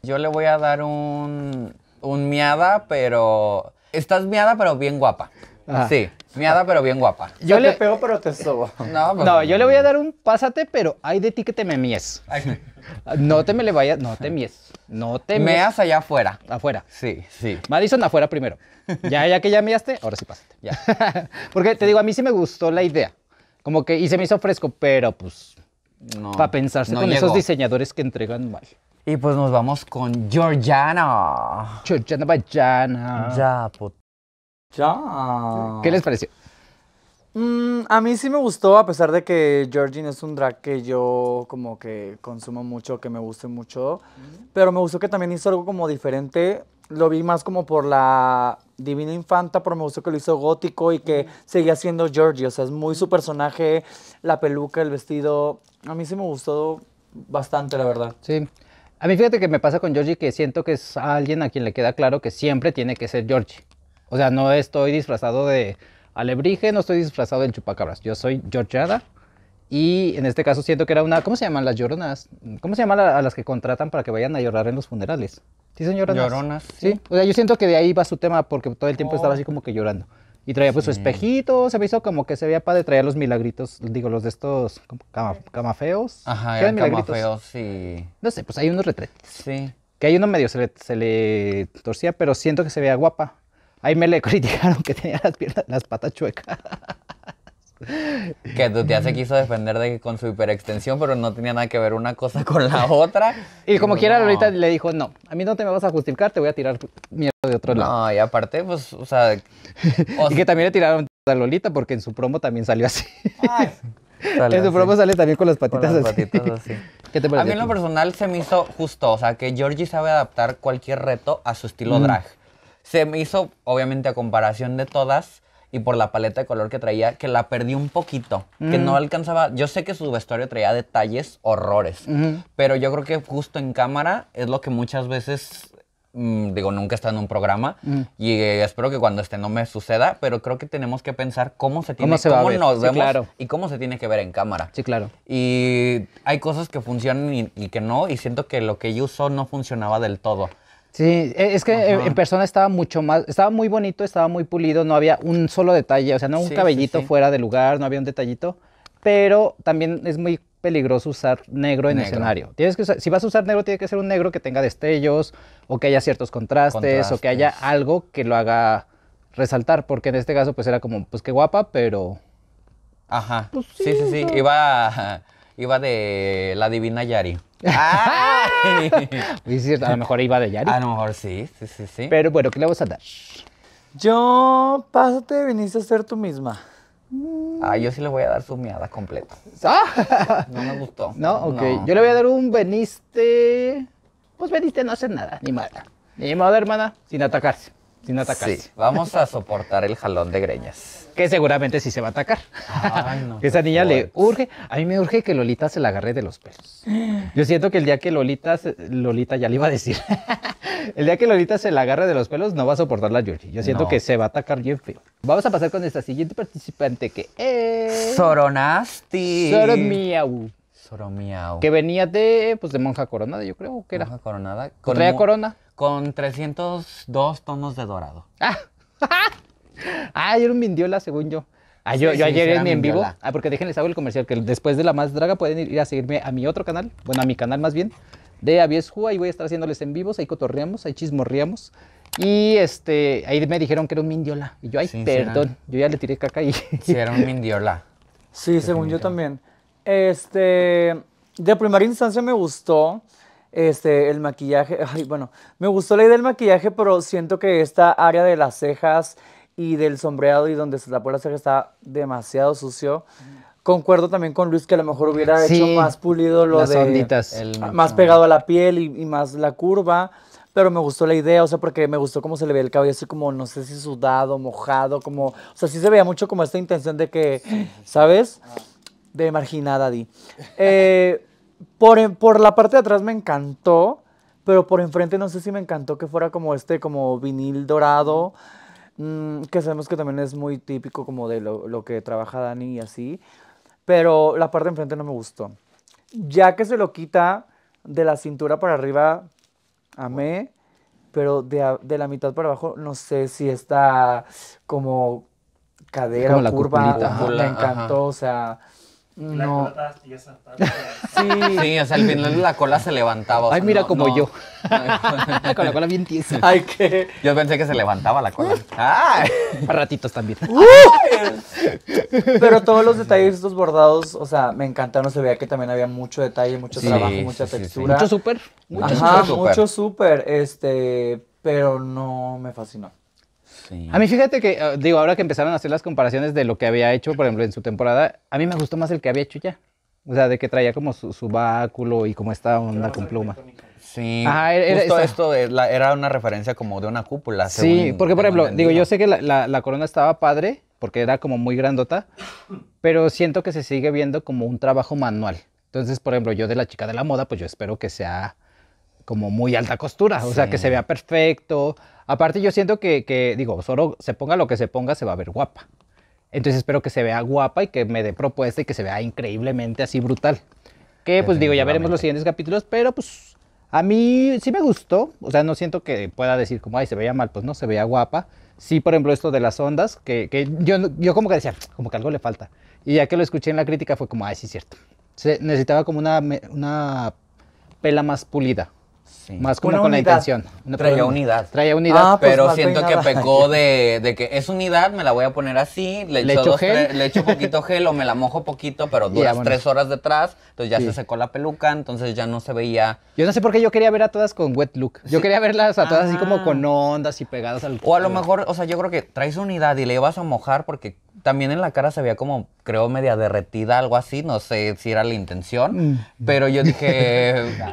yo le voy a dar un. un miada, pero. Estás miada, pero bien guapa. Ah. Sí. Miada, pero bien guapa. Yo le pego, pero te sobo. <laughs> Pues no, yo le voy a dar un pásate, pero hay de ti que te me mies. No te me le vayas, no te mies. No te meas allá afuera. Afuera. Sí, sí. Madison afuera primero. Ya, ya que ya measte, ahora sí pásate. <laughs> Porque te digo, a mí sí me gustó la idea. Como que, y se me hizo fresco, pero pues. No, para pensarse con esos diseñadores que entregan mal. Y pues nos vamos con Georgiana. Georgiana Bayana. Ya, puta. Ya. ¿Qué les pareció? Mm, a mí sí me gustó, a pesar de que Georgie es un drag que yo como que consumo mucho, que me guste mucho, pero me gustó que también hizo algo como diferente. Lo vi más como por la Divina Infanta, pero me gustó que lo hizo gótico y que seguía siendo Georgie, o sea, es muy su personaje, la peluca, el vestido. A mí sí me gustó bastante, la verdad. Sí. A mí fíjate que me pasa con Georgie que siento que es alguien a quien le queda claro que siempre tiene que ser Georgie. O sea, no estoy disfrazado de alebrije, no estoy disfrazado de chupacabras. Yo soy Georgiada. Y en este caso siento que era una. ¿Cómo se llaman las lloronas? ¿Cómo se llaman a, las que contratan para que vayan a llorar en los funerales? Sí, señoras. lloronas. Sí. O sea, yo siento que de ahí va su tema porque todo el tiempo estaba oh. así como que llorando. Y traía pues su espejito, se me hizo como que se veía de traía los milagritos, digo, los de estos camafeos. Ajá, eran camafeos, sí. No sé, pues hay unos retretes. Sí. Que hay uno medio se le torcía, pero siento que se veía guapa. Ahí me le <laughs> criticaron que tenía las, piernas, las patas chuecas. <laughs> Que tu tía se quiso defender de que con su hiperextensión, pero no tenía nada que ver una cosa con la <laughs> otra. Y como quiera, Lolita le dijo, no, a mí no te me vas a justificar, te voy a tirar mierda de otro lado. No, y aparte, pues, o sea... y que también le tiraron a Lolita porque en su promo también salió así. en su promo sale también con las patitas, así. A mí en lo personal se me hizo justo, o sea, que Georgie sabe adaptar cualquier reto a su estilo mm. drag. Se me hizo, obviamente, a comparación de todas y por la paleta de color que traía, que la perdí un poquito, que no alcanzaba. Yo sé que su vestuario traía detalles, horrores, pero yo creo que justo en cámara es lo que muchas veces mm, digo, nunca está en un programa y eh, espero que cuando esté no me suceda, pero creo que tenemos que pensar cómo se tiene, cómo, nos vemos y cómo se tiene que ver en cámara. Sí, claro. Y hay cosas que funcionan y, que no, y siento que lo que yo uso no funcionaba del todo. Sí, e, es que eh, en persona estaba mucho más, estaba muy bonito, estaba muy pulido, no había un solo detalle, o sea, no un cabellito fuera de lugar, no había un detallito, pero también es muy peligroso usar negro en escenario. Tienes que si vas a usar negro, tiene que ser un negro que tenga destellos, o que haya ciertos contrastes, o que haya algo que lo haga resaltar, porque en este caso pues era como, pues qué guapa, pero... Ajá, pues sí, sí, sí, iba iba de la divina Yari. Ah. <laughs> a lo mejor iba de Yari. A lo mejor sí, sí, sí, sí. Pero bueno, ¿qué le vas a dar? Yo, pásate, viniste a ser tú misma. Ah, yo sí le voy a dar su miada completa. Ah. No me gustó. No, ok. Yo le voy a dar un veniste. Pues veniste no hacer nada, ni mala. Ni mala, hermana, sin atacarse. Sin atacarse. Sí, vamos a soportar el jalón de greñas que seguramente sí se va a atacar. <laughs> Esa niña le urge. A mí me urge que Lolita se la agarre de los pelos. Yo siento que el día que Lolita, Lolita ya le iba a decir, <laughs> el día que Lolita se la agarre de los pelos no va a soportar la Georgie. Yo siento que se va a atacar bien Vamos a pasar con esta siguiente participante que es... Soronasti. Soromiau. Soromiau. Que venía de, pues, de Monja Coronada, yo creo que era. Monja Coronada. Pues con Corona. Con 302 tonos de dorado. Ah. <laughs> <laughs> ah, era un mindiola, según yo. Ah, yo, ayer en en vivo. Ah, porque déjenles hago el comercial, que después de la más draga pueden ir a seguirme a mi otro canal, bueno, a mi canal más bien, de Aviesju. y voy a estar haciéndoles en vivos, ahí cotorreamos, ahí chismorreamos. Y este, ahí me dijeron que era un Mindiola. Y yo, ay, perdón, yo ya le tiré caca y. <laughs> Sí, era un Mindiola. Sí, según yo también. Este, de primera instancia me gustó este, el maquillaje. Ay, bueno, me gustó la idea del maquillaje, pero siento que esta área de las cejas y del sombreado y donde se la tapó hacer que está demasiado sucio. Concuerdo también con Luis que a lo mejor hubiera hecho más pulido lo las de onditas. Ah, más pegado a la piel y, más la curva, pero me gustó la idea, o sea, porque me gustó cómo se le ve el cabello así como no sé si sudado, mojado, como, o sea, sí se veía mucho como esta intención de que, ¿sabes? De marginada, Di. <laughs> Eh, por, por la parte de atrás me encantó, pero por enfrente no sé si me encantó que fuera como este, como vinil dorado. Mm, que sabemos que también es muy típico como de lo, que trabaja Dani y así, pero la parte de enfrente no me gustó. Ya que se lo quita de la cintura para arriba, amé, pero de, la mitad para abajo no sé si está como cadera o curva, la me encantó, o sea... No. La cola estaba sí. o sea, al la cola se levantaba. Ay, mira como yo. <laughs> Con la cola bien tiesa. Ay, qué. Yo pensé que se levantaba la cola. <laughs> Ay. Para ratitos también. <laughs> Pero todos los detalles estos bordados, o sea, me encantaron. Se veía que también había mucho detalle, mucho trabajo, mucha textura. Mucho súper. Mucho súper. Mucho súper. Este, pero no me fascinó. A mí fíjate que, eh, digo, ahora que empezaron a hacer las comparaciones de lo que había hecho, por ejemplo, en su temporada, a mí me gustó más el que había hecho ya. O sea, de que traía como su, su báculo y como esta onda con pluma. Sí. esto era una referencia como de una cúpula. Sí, porque por ejemplo, digo, yo sé que la, corona estaba padre porque era como muy grandota, pero siento que se sigue viendo como un trabajo manual. Entonces, por ejemplo, yo de la chica de la moda, pues yo espero que sea como muy alta costura, o sea, que se vea perfecto. Aparte yo siento que, digo, solo se ponga lo que se ponga, se va a ver guapa. Entonces espero que se vea guapa y que me dé propuesta y que se vea increíblemente así brutal. Que pues digo, ya veremos los siguientes capítulos, pero pues a mí sí me gustó, o sea, no siento que pueda decir como, ay, se veía mal, pues no, se veía guapa. Sí, por ejemplo, esto de las ondas, que, que yo, yo como que decía, como que algo le falta. Y ya que lo escuché en la crítica fue como, ay, sí, cierto. Se necesitaba como una, una pela más pulida, más como con la intención. traía unidad. Traía unidad. Ah, pues pero siento que pecó de, que es unidad, me la voy a poner así, le, echo, gel. le echo poquito gel o me la mojo poquito, pero <laughs> duras tres horas detrás, entonces ya se secó la peluca, entonces ya no se veía. Yo no sé por qué yo quería ver a todas con wet look. Yo quería verlas a todas así como ah. con ondas y pegadas al... O a lo mejor, o sea, yo creo que traes unidad y le ibas a mojar porque también en la cara se veía como, creo, media derretida, algo así, no sé si era la intención, mm. pero yo dije... <laughs>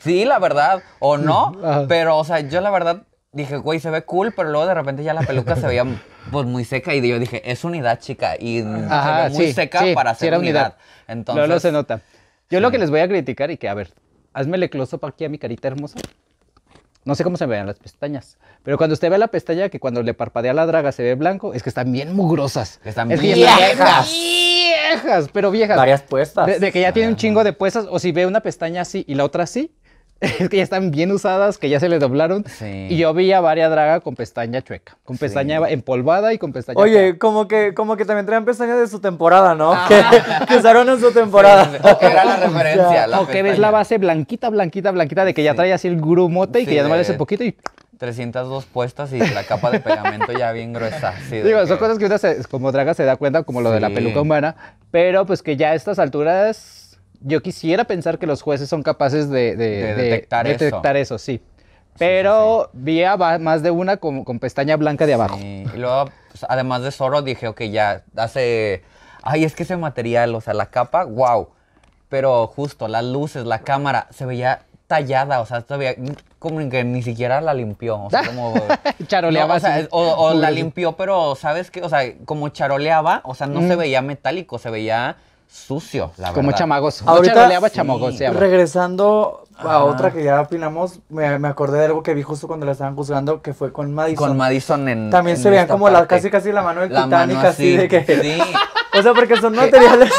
Sí, la verdad, o no, pero, o sea, yo la verdad dije, güey, se ve cool, pero luego de repente ya la peluca se veía pues muy seca y yo dije, es unidad, chica, y se ve muy seca para hacer unidad. Entonces, no, se nota. Yo lo que les voy a criticar y que, a ver, hazmele close-up aquí a mi carita hermosa. No sé cómo se me vean las pestañas. Pero cuando usted ve la pestaña, que cuando le parpadea la draga se ve blanco, es que están bien mugrosas. Están bien viejas. viejas. pero viejas. Varias puestas. de que ya tiene un chingo de puestas. O si ve una pestaña así y la otra así, <laughs> que ya están bien usadas, que ya se les doblaron. Y yo vi a varias draga con pestaña chueca, con pestaña empolvada y con pestaña. Oye, como que como que también traían pestañas de su temporada, ¿no? Ah. Que, en su temporada. <laughs> o que era la <laughs> referencia. O, que ves la base blanquita, blanquita, blanquita, de que ya trae así el grumote y que ya no vale ese poquito y 302 puestas y la capa de pegamento ya bien gruesa. Digo, son cosas que uno como draga se da cuenta, como lo de la peluca humana, pero pues que ya a estas alturas yo quisiera pensar que los jueces son capaces de, detectar, eso. detectar eso, sí. Pero vi a más de una con, pestaña blanca de abajo. Y luego, pues, además de Zorro, dije, ok, ya hace. Ay, es que ese material, o sea, la capa, wow. Pero justo, las luces, la cámara, se veía tallada, o sea, todavía como que ni siquiera la limpió, o sea, <laughs> como charoleaba, o, la limpió, pero sabes qué, o sea, como charoleaba, o sea, no se veía metálico, se veía sucio, la Como verdad. chamagoso. Ahorita Ahorita Regresando a otra que ya opinamos, me, acordé de algo que vi justo cuando la estaban juzgando, que fue con Madison. Con Madison en También se veían como casi casi la mano del Titanic, así, de que... Sí, <laughs> O sea, porque son materiales...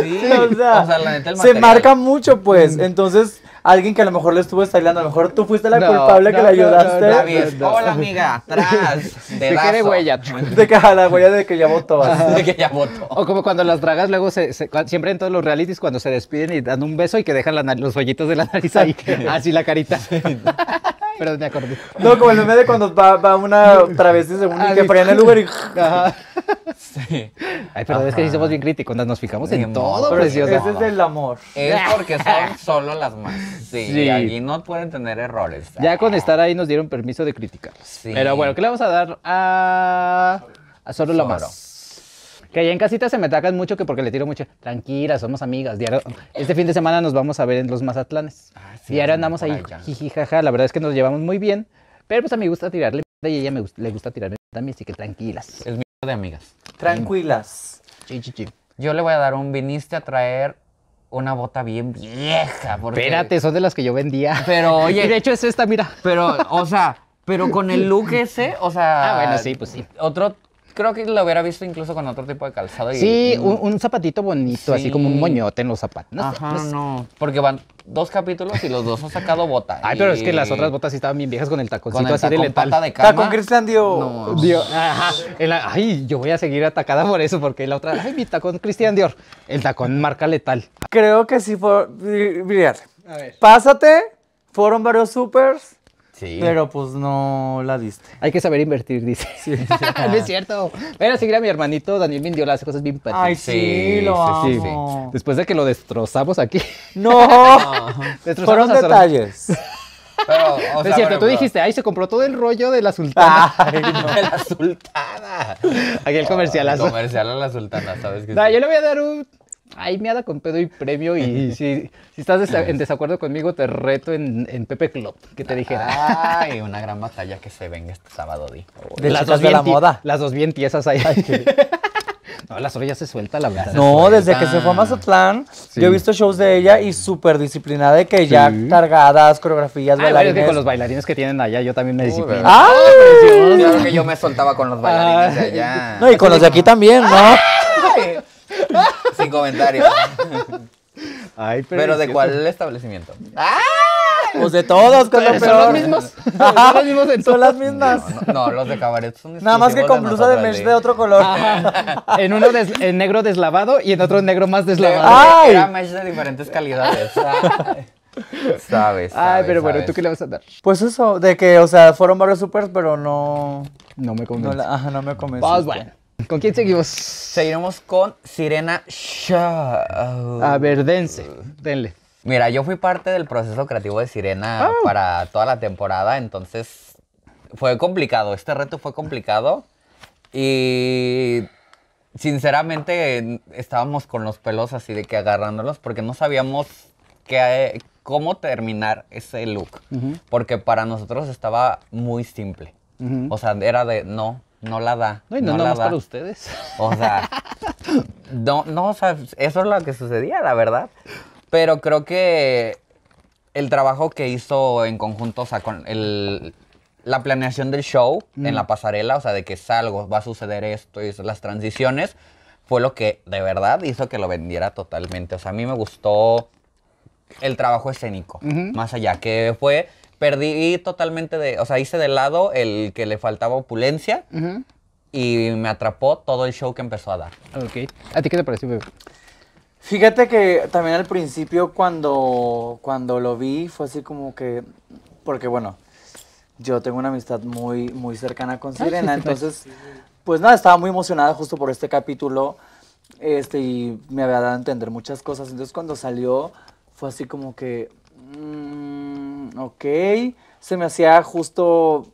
sí. <laughs> O sea, la neta, el se marca mucho, pues. Mm. Entonces, alguien que a lo mejor le estuvo estallando, a lo mejor tú fuiste la culpable que la ayudaste. Hola, amiga, atrás. De <laughs> quiere huella. De que la huella de que ya votó. <laughs> De que ya votó. O como cuando las dragas luego se, siempre en todos los realities cuando se despiden y dan un beso y que dejan los hoyitos de la nariz ahí, <laughs> así la carita. Perdón me acordé. No, como el meme de cuando va, una travesti según y que en el Uber y... Sí. Ay, pero es que sí somos bien críticos, nos fijamos en todo, preciosa. Ese es el amor. Es porque son solo las más. Sí, Y allí no pueden tener errores. Ya con estar ahí nos dieron permiso de criticar. Pero bueno, ¿qué le vamos a dar a, a solo, la más? Que allá en casita se me atacan mucho que porque le tiro mucho. Tranquila, somos amigas. Este fin de semana nos vamos a ver en los Mazatlanes. Y ahora andamos ahí, jaja. La verdad es que nos llevamos muy bien. Pero pues a mí me gusta tirarle y a ella me le gusta tirarme también, así que tranquilas. mi de amigas. Tranquilas. Yo le voy a dar un viniste a traer una bota bien vieja. Porque... Espérate, son de las que yo vendía. Pero <laughs> oye. de hecho es esta, mira. Pero, o sea, pero con el <laughs> look ese, o sea. Ah, bueno, sí, pues sí. Otro creo que lo hubiera visto incluso con otro tipo de calzado. Y, sí, Un, zapatito bonito, así como un moñote en los zapatos. Ajá, no. Porque van dos capítulos y los dos han sacado botas. Ay, pero es que las otras botas sí estaban bien viejas con el taconcito así de letal. Tacón Cristian Dior. No. Ajá. Ay, yo voy a seguir atacada por eso, porque la otra, ay, mi tacón Cristian Dior. El tacón marca letal. Creo que sí, fue. Mirate. A ver. Pásate, fueron varios supers pero pues no la diste. Hay que saber invertir, dice. <laughs> Sí, <laughs> no es cierto. pero siguió mi hermanito Daniel Vindiola hace cosas bien padres. Ay, sí, sí lo amo. Después de que lo destrozamos aquí. No. <laughs> Fueron detalles. Pero, o sea, es cierto, tú dijiste, ahí se compró todo el rollo de la sultana. Ah, Ay, no. de la sultana. el comercial. El comercial a la sultana, ¿sabes qué? Yo le voy a dar un Ay, me dado con pedo y premio. Y si, estás en desacuerdo conmigo, te reto en, Pepe Club, que te dije. Ay, una gran batalla que se venga este sábado, Di. De las dos de la moda. Las dos bien tiesas ahí. <laughs> No, la sorella se suelta, la verdad. No, desde que se fue a Mazatlán, yo he visto shows de ella y súper disciplinada de que ya cargadas, coreografías, bailarines. con los bailarines que tienen allá, yo también me disciplino. ¡Ah! Claro que yo me soltaba con los bailarines de allá. No, y con los de aquí también, ¿no? Sin comentarios. <laughs> Ay, pero, pero ¿de cuál establecimiento? ¡Ah! Pues de todos, con lo ¿Son los mismos? <laughs> ¿Son los mismos en Son las mismas. No, los de cabaret son Nada más que con blusa de mesh de otro color. <laughs> en uno en negro deslavado y en otro en negro más deslavado. Ay. Era mesh de diferentes calidades. Sabes. Ay, pero bueno, ¿tú qué le vas a dar? Pues eso, de que, o sea, fueron varios supers, pero no. No me convenció. No, ajá, no me convenció. Pues bueno. ¿Con quién seguimos? Seguiremos con Sirena Show. A ver, denle. Mira, yo fui parte del proceso creativo de Sirena ah. para toda la temporada, entonces fue complicado. Este reto fue complicado y sinceramente estábamos con los pelos así de que agarrándolos porque no sabíamos cómo terminar ese look. Porque para nosotros estaba muy simple. O sea, era de no, no la da. No, no, la da. para ustedes. O sea, no, no, o sea, eso es lo que sucedía, la verdad. Pero creo que el trabajo que hizo en conjunto, o sea, con el, la planeación del show en la mm. pasarela, o sea, de que salgo, va a suceder esto y las transiciones, fue lo que de verdad hizo que lo vendiera totalmente. O sea, a mí me gustó el trabajo escénico, más allá que fue perdí totalmente de, o sea, hice de lado el que le faltaba opulencia y me atrapó todo el show que empezó a dar. Ok. ¿A ti qué te pareció, bebé? Fíjate que también al principio cuando, cuando lo vi fue así como que, porque bueno, yo tengo una amistad muy, muy cercana con ah, Sirena, entonces, pues nada, estaba muy emocionada justo por este capítulo este, y me había dado a entender muchas cosas, entonces cuando salió fue así como que... Mm, Ok, se me hacía justo,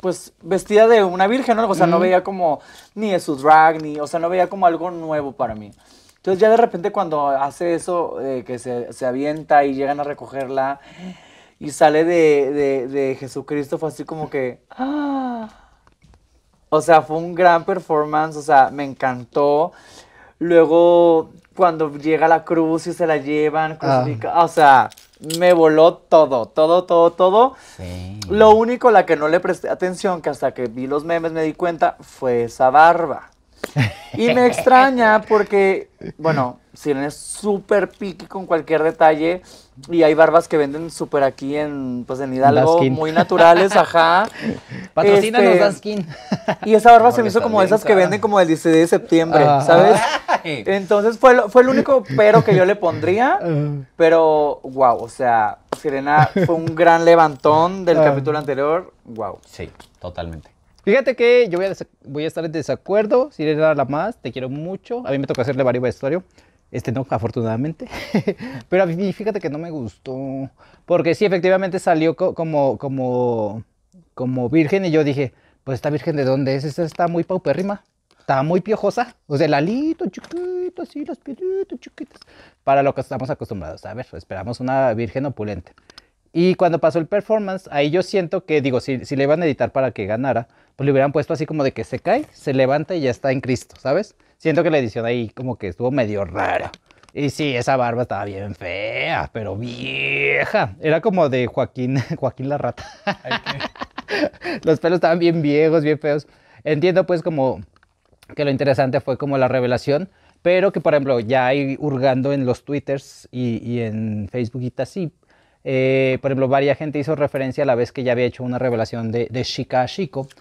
pues, vestida de una virgen, O sea, no veía como ni de su drag, ni, o sea, no veía como algo nuevo para mí. Entonces ya de repente cuando hace eso, eh, que se, avienta y llegan a recogerla y sale de, de, Jesucristo, fue así como que... ¡Ah! O sea, fue un gran performance, o sea, me encantó. Luego, cuando llega la cruz y se la llevan, ah. o sea, me voló todo, todo, todo, todo. Sí. Lo único, la que no le presté atención, que hasta que vi los memes me di cuenta, fue esa barba. Y me extraña porque, bueno, Sirena es súper piqui con cualquier detalle y hay barbas que venden súper aquí en, pues, en Hidalgo, muy naturales, ajá. <laughs> Patrocínanos este, Daskin. Y esa barba se me hizo como esas que venden como el 16 de septiembre, ¿sabes? Entonces fue, fue el único pero que yo le pondría, <laughs> pero wow, o sea, Sirena fue un gran levantón del capítulo anterior, wow. Sí, totalmente. Fíjate que yo voy a, voy a estar en desacuerdo. Si eres la más, te quiero mucho. A mí me toca hacerle varios vestuario. Este no, afortunadamente. <laughs> Pero a mí, fíjate que no me gustó. Porque sí, efectivamente salió como, como, como virgen. Y yo dije, pues esta virgen de dónde es? Esta está muy paupérrima. Está muy piojosa. O sea, el alito chiquito, así, las pielitos chiquitos, Para lo que estamos acostumbrados. A ver, esperamos una virgen opulente. Y cuando pasó el performance, ahí yo siento que, digo, si, si le iban a editar para que ganara, pues le hubieran puesto así como de que se cae, se levanta y ya está en Cristo, ¿sabes? Siento que la edición ahí como que estuvo medio rara. Y sí, esa barba estaba bien fea, pero vieja. Era como de Joaquín, <laughs> Joaquín la rata. <laughs> Los pelos estaban bien viejos, bien feos. Entiendo pues como que lo interesante fue como la revelación, pero que por ejemplo ya hay hurgando en los twitters y, y en Facebook y así, eh, por ejemplo, varias gente hizo referencia a la vez que ya había hecho una revelación de, Chica a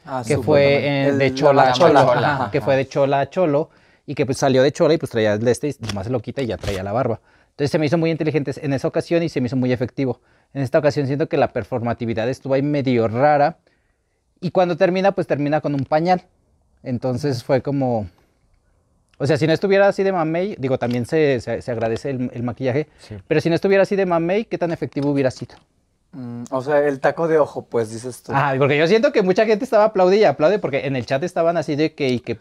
ah, que fue de Chola a Cholo, que fue de Chola a Cholo, y que pues salió de Chola y pues traía el este, y nomás se lo quita y ya traía la barba. Entonces se me hizo muy inteligente en esa ocasión y se me hizo muy efectivo. En esta ocasión siento que la performatividad estuvo ahí medio rara, y cuando termina, pues termina con un pañal. Entonces fue como, o sea, si no estuviera así de mamey, digo, también se, se, agradece el, maquillaje, pero si no estuviera así de mamey, ¿qué tan efectivo hubiera sido? Mm, o sea, el taco de ojo, pues dices tú. Ah, porque yo siento que mucha gente estaba aplaudiendo, y aplaude porque en el chat estaban así de que y que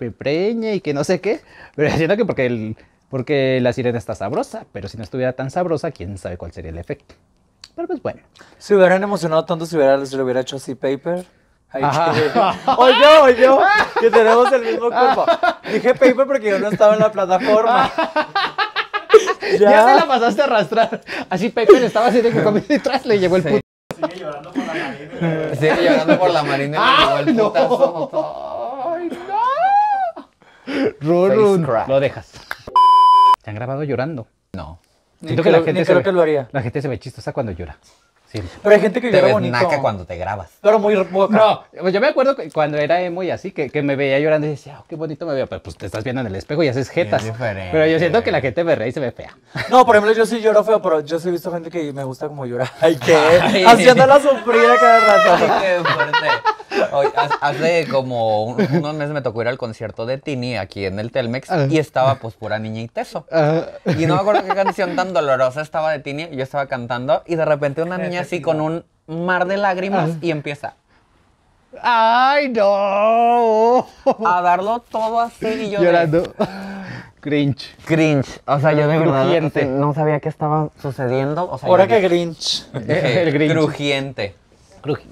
y que no sé qué, pero siento que porque el porque la sirena está sabrosa, pero si no estuviera tan sabrosa, quién sabe cuál sería el efecto. Pero pues bueno. Se hubieran emocionado tanto si hubiera, lo hubiera hecho así paper. Oye, <laughs> oye, que tenemos el mismo <laughs> cuerpo. Dije paper porque yo no estaba en la plataforma. <laughs> ¿Ya? se la pasaste a arrastrar. Así Paper estaba haciendo que comí detrás, le llegó el puto. Sigue llorando por la marina. Sigue llorando por la marina llegó el no! Putazo. ¡Ay, no! Rurun. Lo dejas. ¿Te han grabado llorando? No. Siento que, creo, la gente creo que lo haría. La gente se ve chistosa cuando llora. Pero hay gente que te cuando te grabas. Pero muy No, pues yo me acuerdo cuando era emo y así, que, me veía llorando y decía, oh, qué bonito me veo. Pero pues te estás viendo en el espejo y haces jetas. Pero yo siento que la gente me reí y se ve fea. No, por ejemplo, yo sí lloro feo, pero yo sí he visto gente que me gusta como llorar. <laughs> Ay, qué. Haciéndola sufrir cada rato. <laughs> qué fuerte hace como unos meses me tocó ir al concierto de Tini aquí en el Telmex ah. y estaba pues pura niña y teso. Ah. y no me acuerdo qué canción tan dolorosa estaba de Tini, yo estaba cantando y de repente una niña así con un mar de lágrimas ah. y empieza. ¡Ay, no! A darlo todo así y yo. Llorando. O sea, yo de verdad este, no sabía qué estaba sucediendo. O sea, Ahora que Grinch. el Grinch. Crujiente.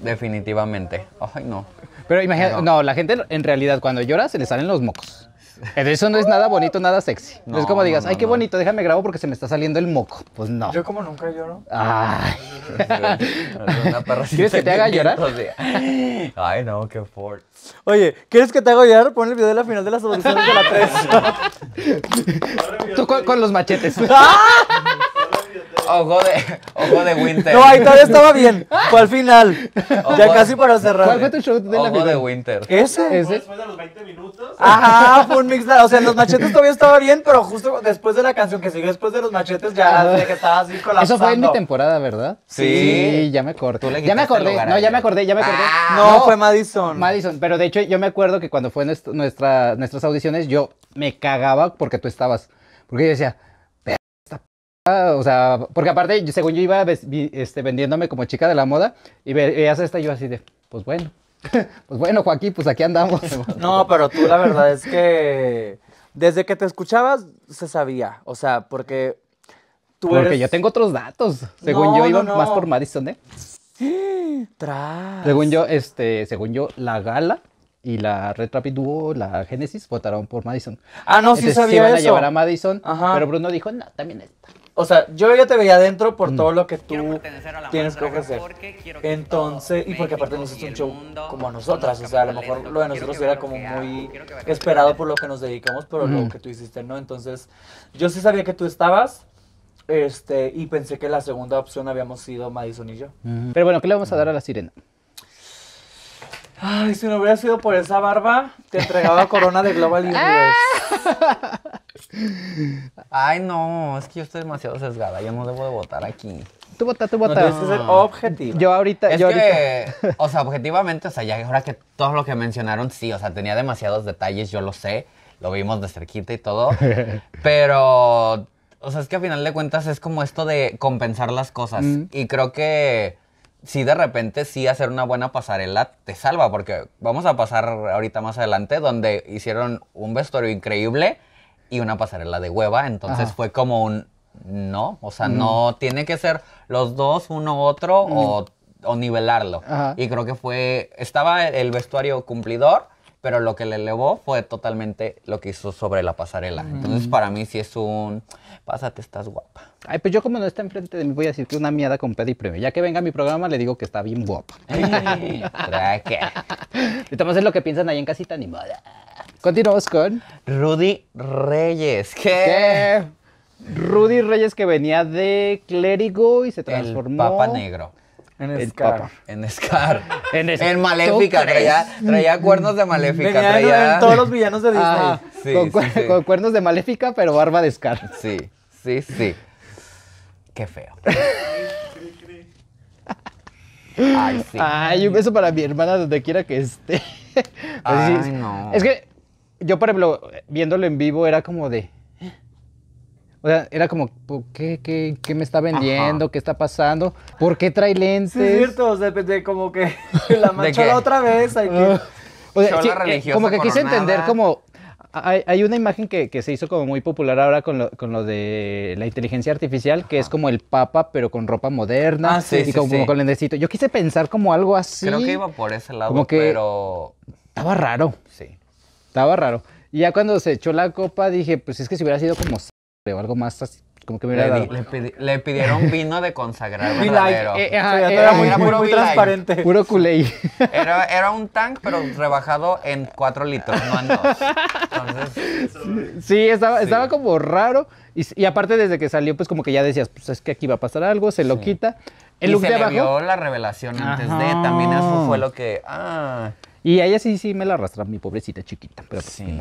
Definitivamente. Ay, no. Pero imagínate, no. la gente en realidad cuando llora se le salen los mocos. Eso no es nada bonito, nada sexy. No, es como digas, ay, qué bonito, déjame grabo porque se me está saliendo el moco. Pues no. Yo como nunca lloro. Ay. ¿Quieres que te haga llorar? Ay, no, qué fuerte. Oye, ¿quieres que te haga llorar? Pon el video de la final de las audiciones de la 3. Tú con los machetes. <laughs> <laughs> Ojo de, de Winter. No, ahí todavía estaba bien. Fue al final. ya casi para cerrar. ¿Cuál fue tu show de la Ojo de Winter. ¿Ese? ¿Ese? Después de los 20 minutos. Ajá, fue un mix. O sea, en los machetes todavía estaba bien, pero justo después de la canción que siguió después de los machetes, ya de que estaba así colapsando. Eso fue en mi temporada, ¿verdad? Sí. Sí, ya me acordé. Ya me acordé. No, ya me acordé, ya me acordé. Ah, no, no, fue Madison. Madison. Pero de hecho, yo me acuerdo que cuando fue nuestra, nuestras audiciones, yo me cagaba porque tú estabas. Porque yo decía, o sea, porque aparte, según yo iba este, vendiéndome como chica de la moda y veías esta yo así de, pues bueno, <laughs> pues bueno, Joaquín, pues aquí andamos. <laughs> no, pero tú la verdad es que desde que te escuchabas se sabía, o sea, porque tú porque yo tengo otros datos, según yo iba más por Madison, ¿eh? Tras. Según yo, este, según yo, la gala y la Red Rapid Duo, la Genesis, votaron por Madison. Ah, no, sí sabía se iban a llevar a Madison, pero Bruno dijo, no, también está o sea, yo ya te veía adentro por mm. todo lo que tú tienes que ofrecer. Entonces, y porque aparte nos es un show como nosotras, o sea, a lo mejor lo de nosotros era como muy esperado por lo que nos dedicamos, pero lo mm. que tú hiciste, ¿no? Entonces, yo sí sabía que tú estabas, este, y pensé que la segunda opción habíamos sido Madison y yo. Pero bueno, ¿qué le vamos a dar mm. a la sirena? Ay, si no hubiera sido por esa barba, te entregaba <laughs> corona de Global ah. Universe. Ay, no, es que yo estoy demasiado sesgada, yo no debo de votar aquí. Tú vota, tú vota. No, ese es objetivo. Yo ahorita, es que, <laughs> o sea, objetivamente, o sea, ya ahora que todo lo que mencionaron, sí, o sea, tenía demasiados detalles, yo lo sé, lo vimos de cerquita y todo, <laughs> pero, o sea, es que a final de cuentas es como esto de compensar las cosas, mm. y creo que si de repente sí hacer una buena pasarela te salva, porque vamos a pasar ahorita más adelante donde hicieron un vestuario increíble y una pasarela de hueva, entonces fue como un no, o sea, mm. no tiene que ser los dos, uno u otro mm. o, nivelarlo. Y creo que fue, estaba el vestuario cumplidor, pero lo que le elevó fue totalmente lo que hizo sobre la pasarela. Mm. Entonces para mí sí es un, pásate, estás guapa. Ay, pues yo como no está enfrente de mí, voy a decir que una mierda con pedo y premio. Ya que venga a mi programa, le digo que está bien guapo. <laughs> Entonces en lo que piensan ahí en casita, ni Continuamos con... Rudy Reyes. ¿Qué? Rudy Reyes que venía de clérigo y se transformó... En Papa Negro. En Scar. <laughs> En Scar. En, en Maléfica. Traía, cuernos de Maléfica. traía... En todos los villanos de Disney. <laughs> Ah, con cuernos de Maléfica, pero barba de Scar. Sí, sí, sí. Qué feo. <laughs> Ay, sí. Ay, un beso para mi hermana donde quiera que esté. <laughs> Pues Ay, es, no. Es que yo, por ejemplo, viéndolo en vivo era como de... <gasps> O sea, era como, pues, ¿qué, qué, qué me está vendiendo? ¿Qué está pasando? ¿Por qué trae lentes? Sí, es cierto, o sea, como que <laughs> la manchó la otra vez. Hay que... o sea, eh, como que quise entender como hay, una imagen que, se hizo como muy popular ahora con lo, de la inteligencia artificial, que es como el Papa, pero con ropa moderna ah, y sí, como, con Yo quise pensar como algo así. Creo que iba por ese lado, pero... Estaba raro. Sí. Estaba raro. Y ya cuando se echó la copa dije, pues es que si hubiera sido como o algo más así, como que me le, le, pidieron <laughs> vino de consagrar verdadero. Eh, era, muy, transparente. Puro culé. Era, era, un tank, pero rebajado en 4 litros, no en 2. Entonces, sí, estaba, estaba como raro. Y, aparte, desde que salió, pues como que ya decías, pues es que aquí va a pasar algo, se lo quita. El y se Le vio la revelación antes de, también eso fue lo que... Ah. Y ahí sí, sí me la arrastra, mi pobrecita chiquita, pero pues, sí,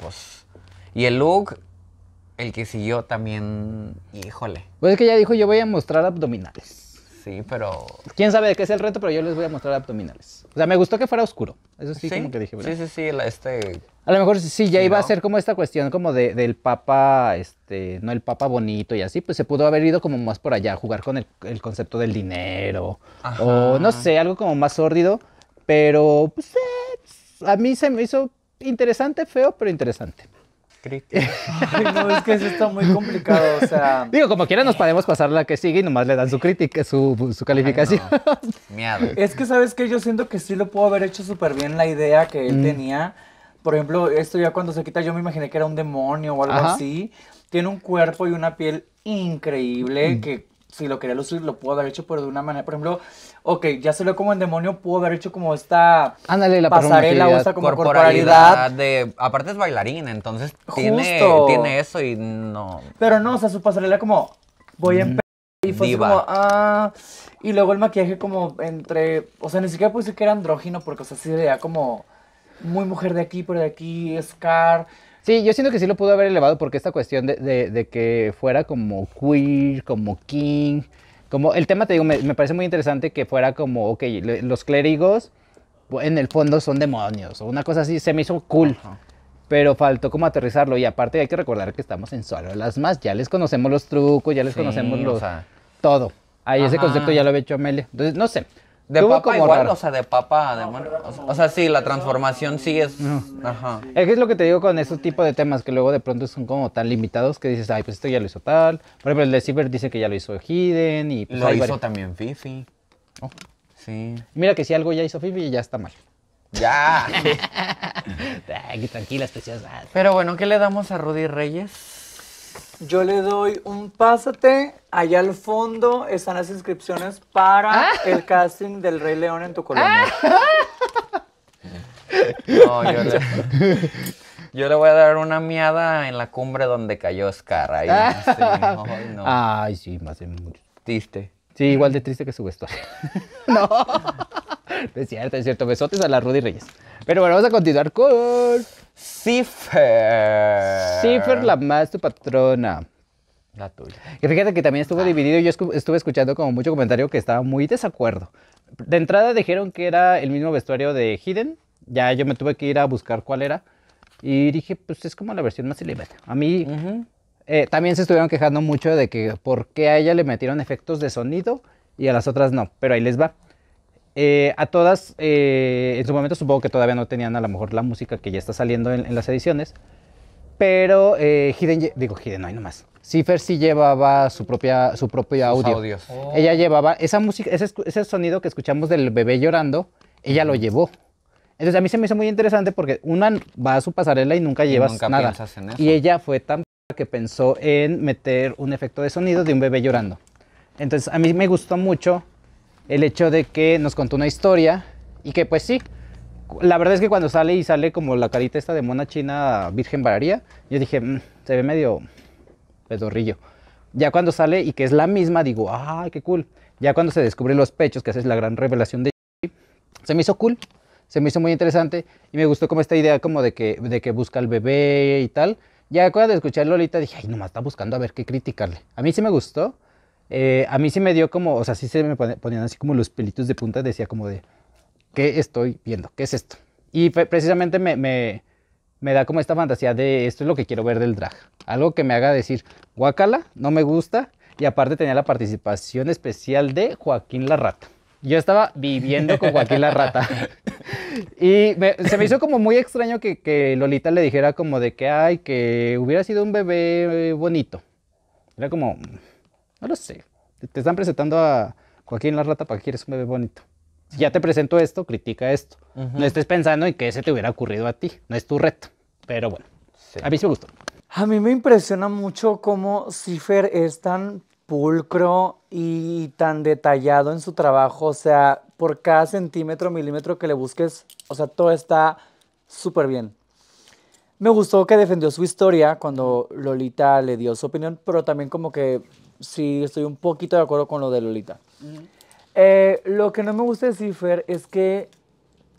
pues... Y el look el que siguió también, híjole. Pues es que ya dijo, yo voy a mostrar abdominales. Sí, pero... Quién sabe de qué es el reto, pero yo les voy a mostrar abdominales. O sea, me gustó que fuera oscuro. Eso sí, como que dije, Sí, sí, sí, este... A lo mejor sí, ya iba a ser como esta cuestión como de, del papa, este, no el papa bonito y así, pues se pudo haber ido como más por allá, jugar con el, concepto del dinero, Ajá. o no sé, algo como más sórdido, pero pues eh, a mí se me hizo interesante, feo, pero interesante crítica. <laughs> Ay, no, es que eso está muy complicado, o sea... Digo, como quiera nos podemos pasar la que sigue y nomás le dan su crítica, su, calificación. <laughs> Es que, ¿sabes que Yo siento que sí lo puedo haber hecho súper bien la idea que él mm. tenía. Por ejemplo, esto ya cuando se quita, yo me imaginé que era un demonio o algo así. Tiene un cuerpo y una piel increíble mm. que si lo quería lucir, lo pudo haber hecho, pero de una manera, por ejemplo, ok, ya se lo como el demonio, pudo haber hecho como esta la pasarela o esta como corporalidad. De, aparte es bailarín, entonces tiene, tiene eso y no. Pero no, o sea, su pasarela como, voy en empezar. Mm, y fue ah, Y luego el maquillaje como entre. O sea, ni siquiera puse decir que era andrógino, porque, o sea, sí como muy mujer de aquí, pero de aquí, Scar. Sí, yo siento que sí lo pudo haber elevado porque esta cuestión de, que fuera como queer, como king, como el tema, te digo, me, parece muy interesante que fuera como, ok, los clérigos en el fondo son demonios o una cosa así, se me hizo cool. Pero faltó como aterrizarlo y aparte hay que recordar que estamos en solo las más, ya les conocemos los trucos, ya les conocemos los... Todo. Ahí ese concepto ya lo había hecho Amelia. Entonces, no sé. De papa igual, o sea, de papa, de o sea, sí, la transformación sí es... Ajá. Es es lo que te digo con esos tipos de temas que luego de pronto son como tan limitados que dices, ay, pues esto ya lo hizo tal. Por ejemplo, el de ciber dice que ya lo hizo Hidden y... Pues, lo hizo también Fifi. Oh. Sí. Mira que si algo ya hizo Fifi, ya está mal. Ya. <laughs> tranquila especialidad. Pero bueno, ¿qué le damos a Rudy Reyes? Yo le doy un pásate. Allá al fondo están las inscripciones para ah. el casting del Rey León en tu colonia. Ah. <laughs> No, yo le, voy a dar una miada en la cumbre donde cayó Oscar. Ahí, ah. sí, no, Ay, sí, más Triste. Sí, igual de triste que su vestuario. <laughs> no. Es cierto, es cierto. Besotes a la Rudy Reyes. Pero bueno, vamos a continuar con Cipher. la más tu patrona. La tuya. Y fíjate que también estuvo ah. dividido. Yo estuve escuchando como mucho comentario que estaba muy desacuerdo. De entrada dijeron que era el mismo vestuario de Hidden. Ya yo me tuve que ir a buscar cuál era. Y dije, pues es como la versión más elevada. A mí eh, también se estuvieron quejando mucho de que por qué a ella le metieron efectos de sonido y a las otras no. Pero ahí les va. Eh, a todas, eh, en su momento supongo que todavía no tenían a lo mejor la música que ya está saliendo en, las ediciones, pero eh, Hidden, digo Hiden, no hay nomás. Cipher sí llevaba su propia su propio audio. Oh. Ella llevaba esa música, ese, ese, sonido que escuchamos del bebé llorando, ella lo llevó. Entonces a mí se me hizo muy interesante porque una va a su pasarela y nunca llevas nunca nada. Y ella fue tan que pensó en meter un efecto de sonido de un bebé llorando. Entonces a mí me gustó mucho el hecho de que nos contó una historia y que pues sí, la verdad es que cuando sale y sale como la carita esta de mona china virgen bararia yo dije, mm, se ve medio pedorrillo. Ya cuando sale y que es la misma, digo, ah, qué cool. Ya cuando se descubren los pechos, que es la gran revelación de... Se me hizo cool, se me hizo muy interesante y me gustó como esta idea como de que, de que busca el bebé y tal. Ya cuando de a Lolita dije, ay, nomás está buscando a ver qué criticarle. A mí sí me gustó, eh, a mí sí me dio como, o sea, sí se me ponían así como los pelitos de punta, decía como de, ¿qué estoy viendo? ¿Qué es esto? Y precisamente me, me, da como esta fantasía de esto es lo que quiero ver del drag. Algo que me haga decir, guacala, no me gusta. Y aparte tenía la participación especial de Joaquín la Rata. Yo estaba viviendo con Joaquín la Rata. <laughs> y me, se me hizo como muy extraño que, que, Lolita le dijera como de que, ay, que hubiera sido un bebé bonito. Era como, no lo sé. Te están presentando a Joaquín la Rata para que quieres un bebé bonito. Si ya te presento esto, critica esto. No estés pensando en que ese te hubiera ocurrido a ti. No es tu reto. Pero bueno, a mí sí me gustó. A mí me impresiona mucho cómo Cipher es tan pulcro y tan detallado en su trabajo. O sea, por cada centímetro, milímetro que le busques, o sea, todo está súper bien. Me gustó que defendió su historia cuando Lolita le dio su opinión, pero también como que sí estoy un poquito de acuerdo con lo de Lolita. Eh, lo que no me gusta de Cipher es que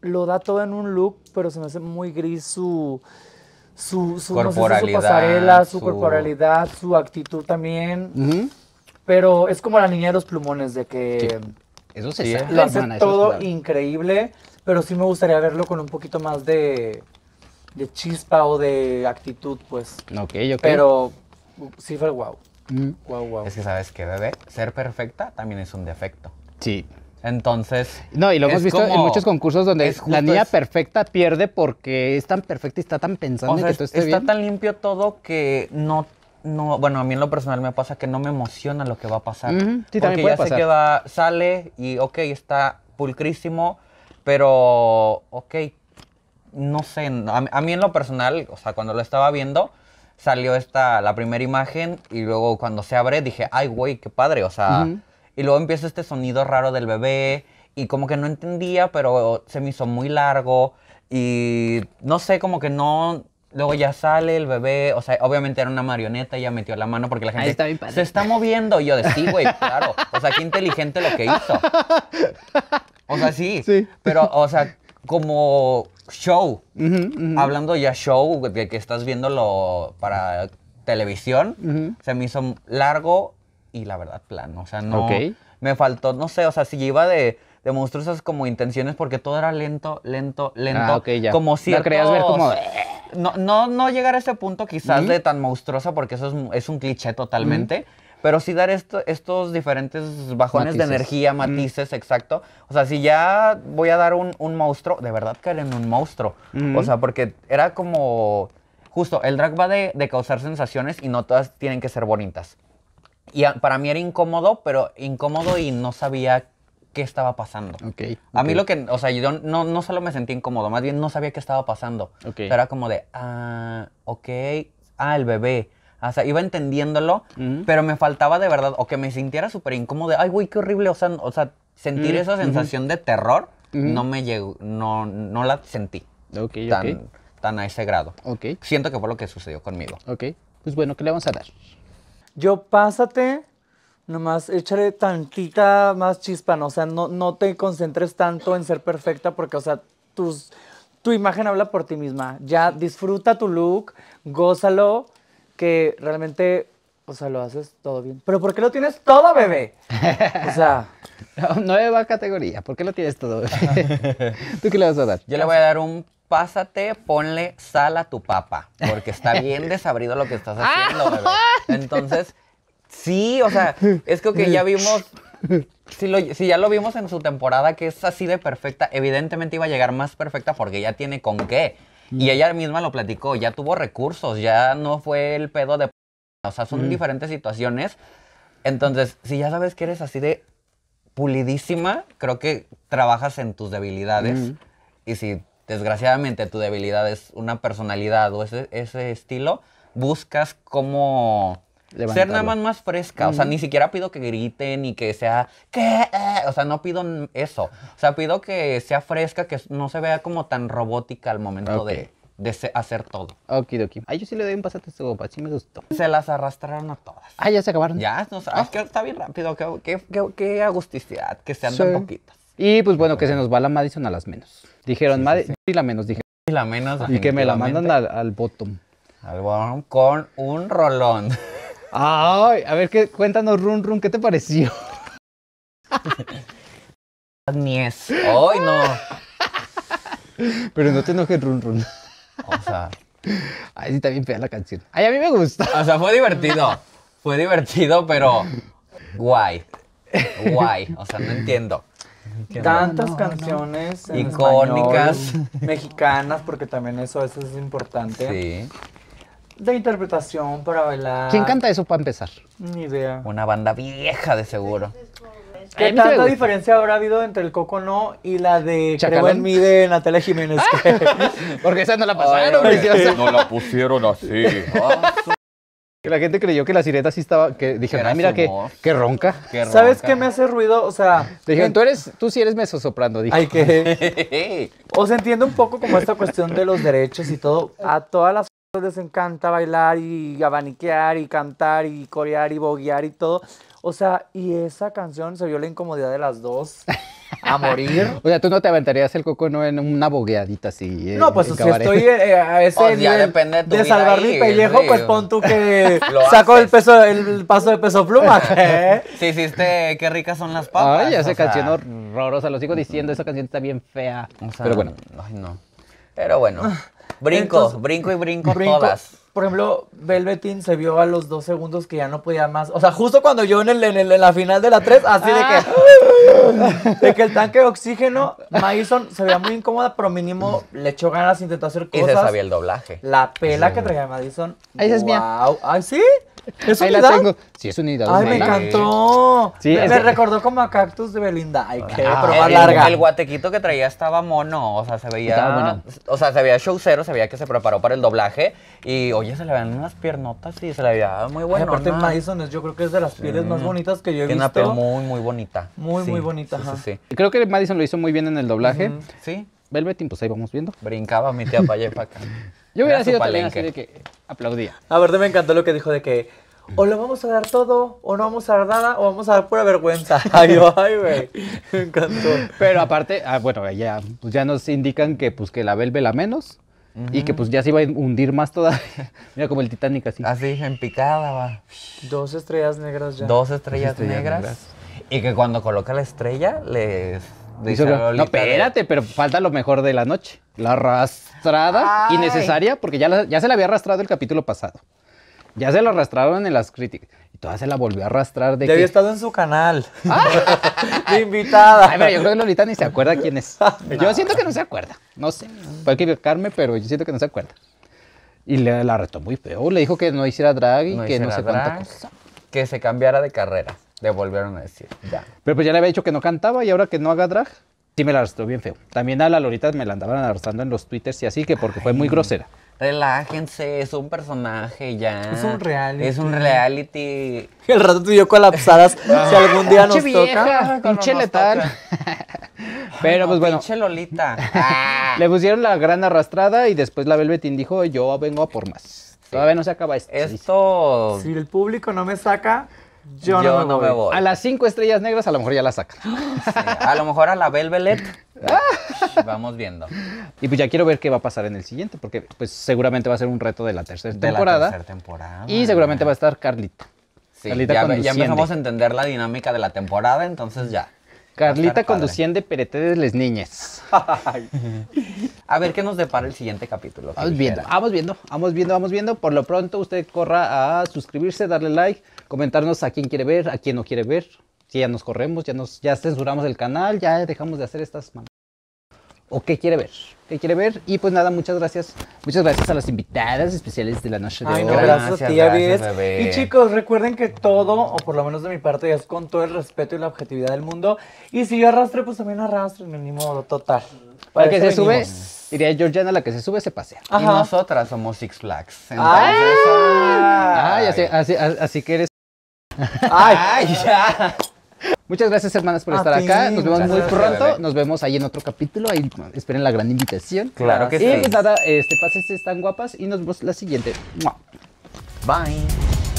lo da todo en un look, pero se me hace muy gris su, su, su, su pasarela, su, corporalidad, su actitud también. Pero es como la niña de los plumones, de que eso lo hace todo increíble, pero sí me gustaría verlo con un poquito más de, chispa o de actitud, pues. Ok, creo Pero Cifer wow. Mm. Es que sabes que bebé? ser perfecta también es un defecto. Sí. Entonces. No, y lo hemos visto en muchos concursos donde la niña perfecta pierde porque es tan perfecta y está tan pensando que todo está tan limpio todo que no no, bueno, a mí en lo personal me pasa que no me emociona lo que va a pasar. porque ya sé que sale y ok, está pulcrísimo, pero ok, no sé, a, a, mí en lo personal, o sea, cuando lo estaba viendo, salió esta, la primera imagen y luego cuando se abre dije, ay, güey, qué padre, o sea, y luego empieza este sonido raro del bebé y como que no entendía, pero se me hizo muy largo y no sé, como que no, luego ya sale el bebé, o sea, obviamente era una marioneta, y ya metió la mano porque la gente se está moviendo y yo de sí, güey, claro, o sea, qué inteligente lo que hizo. <laughs> O sea, sí, sí. pero, o sea, como show. Hablando ya show, de que estás viéndolo para televisión, se me hizo largo y la verdad plano. O sea, no. Me faltó, no sé, o sea, si iba de, monstruosas como intenciones, porque todo era lento, lento, lento. Ah, como si. No creías ver No, no, no llegar a ese punto quizás de tan monstruosa, porque eso es, es un cliché totalmente. Pero sí dar esto, estos diferentes bajones de energía, matices, exacto. O sea, si ya voy a dar un, monstruo, de verdad caer en un monstruo. O sea, porque era como... Justo, el drag va de, causar sensaciones y no todas tienen que ser bonitas. Y para mí era incómodo, pero incómodo y no sabía qué estaba pasando. a mí lo que, o sea, yo no, no solo me sentí incómodo, más bien no sabía qué estaba pasando. era como de, ah, ok, ah, el bebé, o sea, iba entendiéndolo, pero me faltaba de verdad, o que me sintiera súper incómoda. ay, güey, qué horrible, o sea, o sea sentir esa sensación de terror, no me llegó, no, no la sentí. tan, Tan a ese grado. Siento que fue lo que sucedió conmigo. Ok, pues bueno, ¿qué le vamos a dar? Yo pásate, nomás échale tantita más chispa, o sea, no, no te concentres tanto en ser perfecta porque, o sea, tu imagen habla por ti misma. Ya disfruta tu look, gózalo, realmente, o sea, lo haces todo bien. Pero ¿por qué lo tienes todo, bebé? O sea... No, <laughs> nueva categoría, ¿por qué lo tienes todo? <laughs> ¿Tú qué le vas a dar? Yo le voy a dar un pásate, ponle sal a tu papa, porque está <laughs> bien desabrido lo que estás ah. haciendo, bebé. Entonces, sí, o sea, es que ya vimos si, ya lo vimos en su temporada que es así de perfecta, evidentemente iba a llegar más perfecta porque ya tiene con qué. Y ella misma lo platicó, ya tuvo recursos, ya no fue el pedo de... O sea, son diferentes situaciones. Entonces, si ya sabes que eres así de pulidísima, creo que trabajas en tus debilidades. Y si desgraciadamente tu debilidad es una personalidad o ese, ese estilo, buscas cómo ser nada más más fresca, o sea, ni siquiera pido que griten y que sea, ¿qué? Eh, o sea, no pido eso, o sea, pido que sea fresca, que no se vea como tan robótica al momento de hacer todo. Okidoki. Ay, yo sí le doy un pasate a su sí me gustó. Se las arrastraron a todas. Ah, ya se acabaron. Ya, no, está bien rápido, qué, qué, agusticidad, que sean andan tan poquitas. Y pues bueno, que se nos va la Madison a las menos. Dijeron, y la menos, dijeron. Y la menos. Y que me la mandan al bottom. Al bottom con un rolón. Ay, a ver, qué, cuéntanos, Run Run, ¿qué te pareció? es. Ay, no. Pero no te enojes, Run Run. O sea. Ay, sí, también pega la canción. Ay, a mí me gusta. O sea, fue divertido. Fue divertido, pero guay. Guay. O sea, no entiendo. Tantas canciones icónicas mexicanas, porque también eso, eso es importante. Sí de interpretación para bailar. ¿Quién canta eso para empezar? Ni idea. Una banda vieja de seguro. ¿Qué tanta diferencia habrá habido entre el Coco No y la de Mide en la tele Jiménez? <laughs> Porque esa no la pasaron. no, la pusieron así. Que la gente creyó que la sireta sí estaba, que dijeron, ah, mira, que, que ronca. ¿Sabes qué me hace ruido? O sea... Dijeron, tú eres, tú sí eres soprando, dije. Ay, que... <laughs> o se entiende un poco como esta cuestión de los derechos y todo. A todas las les encanta bailar y abaniquear y cantar y corear y boguear y todo. O sea, y esa canción se vio la incomodidad de las dos. <laughs> A morir. o sea, tú no te aventarías el coco en una bogueadita así. Eh, no, pues si estoy eh, eh, a ese pues, de, salvar mi pellejo, pues pon tú que <laughs> saco el peso, el paso de peso pluma. Si <laughs> hiciste qué ricas son las papas. Ay, esa canción horrorosa. Lo sigo diciendo, esa canción está bien fea. Pero bueno. no. Pero bueno, ah, brinco, brinco y brinco, todas. Por ejemplo, Velvetin se vio a los dos segundos que ya no podía más. O sea, justo cuando yo en, el, en, la final de la 3, así de que... Ah. <laughs> de que el tanque de oxígeno, Madison se veía muy incómoda, pero mínimo le echó ganas, intentó hacer cosas. Y se sabía el doblaje. La pela que traía Madison. Esa es sí? ¿Es unidad? Sí, es unidad. Ay, me encantó. me, recordó como a Cactus de Belinda. Ay, qué ah, larga. El guatequito que traía estaba mono. O sea, se veía. O sea, se veía show cero, se veía que se preparó para el doblaje. Y oye, se le veían unas piernotas y se le veía muy bueno. Aparte, Madison, yo creo que es de las pieles más mm. bonitas que yo he visto. Tiene una piel muy, muy bonita. Muy, muy bonita. Creo que Madison lo hizo muy bien en el doblaje. Sí. Velvetin, pues ahí vamos viendo. Brincaba mi tía para acá. <laughs> Yo hubiera sido también de que aplaudía. A ver, me encantó lo que dijo de que o lo vamos a dar todo, o no vamos a dar nada, o vamos a dar pura vergüenza. <laughs> Ay, ay, güey. Me encantó. Pero aparte, ah, bueno, ya, pues ya nos indican que pues que la Velve la menos. Y que pues ya se iba a hundir más todavía. <laughs> Mira como el Titanic así. Así, en picada va. Dos estrellas negras ya. Dos estrellas, negras. Y que cuando coloca la estrella, le dice No, espérate, pero falta lo mejor de la noche. La arrastrada innecesaria, porque ya, ya se la había arrastrado el capítulo pasado. Ya se la arrastraron en las críticas. Y todavía se la volvió a arrastrar de Ya había estado en su canal. Ah. <laughs> invitada. Ay, pero yo creo que Lolita ni se acuerda quién es. Ah, yo siento que no se acuerda. No sé. Puede equivocarme, pero yo siento que no se acuerda. Y le, la retó muy feo. Le dijo que no hiciera drag y que no sé Que se cambiara de carrera. Le volvieron a decir, ya. Pero pues ya le había dicho que no cantaba y ahora que no haga drag, sí me la arrastró bien feo. También a la Lolita me la andaban arrastrando en los twitters y así que porque fue muy grosera. Relájense, es un personaje ya. Es un reality. Es un reality. <laughs> El rato tú y yo colapsadas <laughs> si algún día nos toca. Ah, pinche letal. Pero pues bueno. Pinche Lolita. <laughs> Ah. Le pusieron la gran arrastrada y después la Velvetín dijo, yo vengo a por más. Todavía no se acaba esto. Esto. Si el público no me saca, yo, no, me, voy. A las cinco estrellas negras a lo mejor ya la sacan. a lo mejor a la Velvet. <laughs> Vamos viendo. Y pues ya quiero ver qué va a pasar en el siguiente, porque pues seguramente va a ser un reto de la tercera temporada. tercera temporada. Y seguramente va a estar Carlita. Sí, Carlita ya, ya, a entender la dinámica de la temporada, entonces ya. Carlita conduciendo Peretedes les niñas. a ver qué nos depara el siguiente capítulo. Vamos viendo, vamos viendo, vamos viendo, vamos viendo. Por lo pronto usted corra a suscribirse, darle like comentarnos a quién quiere ver, a quién no quiere ver. Si ya nos corremos, ya, nos, ya censuramos el canal, ya dejamos de hacer estas manos. ¿O qué quiere ver? ¿Qué quiere ver? Y pues nada, muchas gracias. Muchas gracias a las invitadas especiales de la noche de hoy. gracias, Y chicos, recuerden que todo, o por lo menos de mi parte, ya es con todo el respeto y la objetividad del mundo. Y si yo arrastre, pues también arrastro, en ni modo, total. Para que se sube. Diría Georgiana, la que se sube se pasea. Ajá. Y nosotras somos Six Flags. Ah. Entonces, ah. así, así, así, que eres ¡Ay! ya. Muchas gracias, hermanas, por estar acá. Nos vemos muy pronto. Nos vemos ahí en otro capítulo. Ahí esperen la gran invitación. Claro que sí. Y pues nada, este, pases están guapas y nos vemos la siguiente. Bye.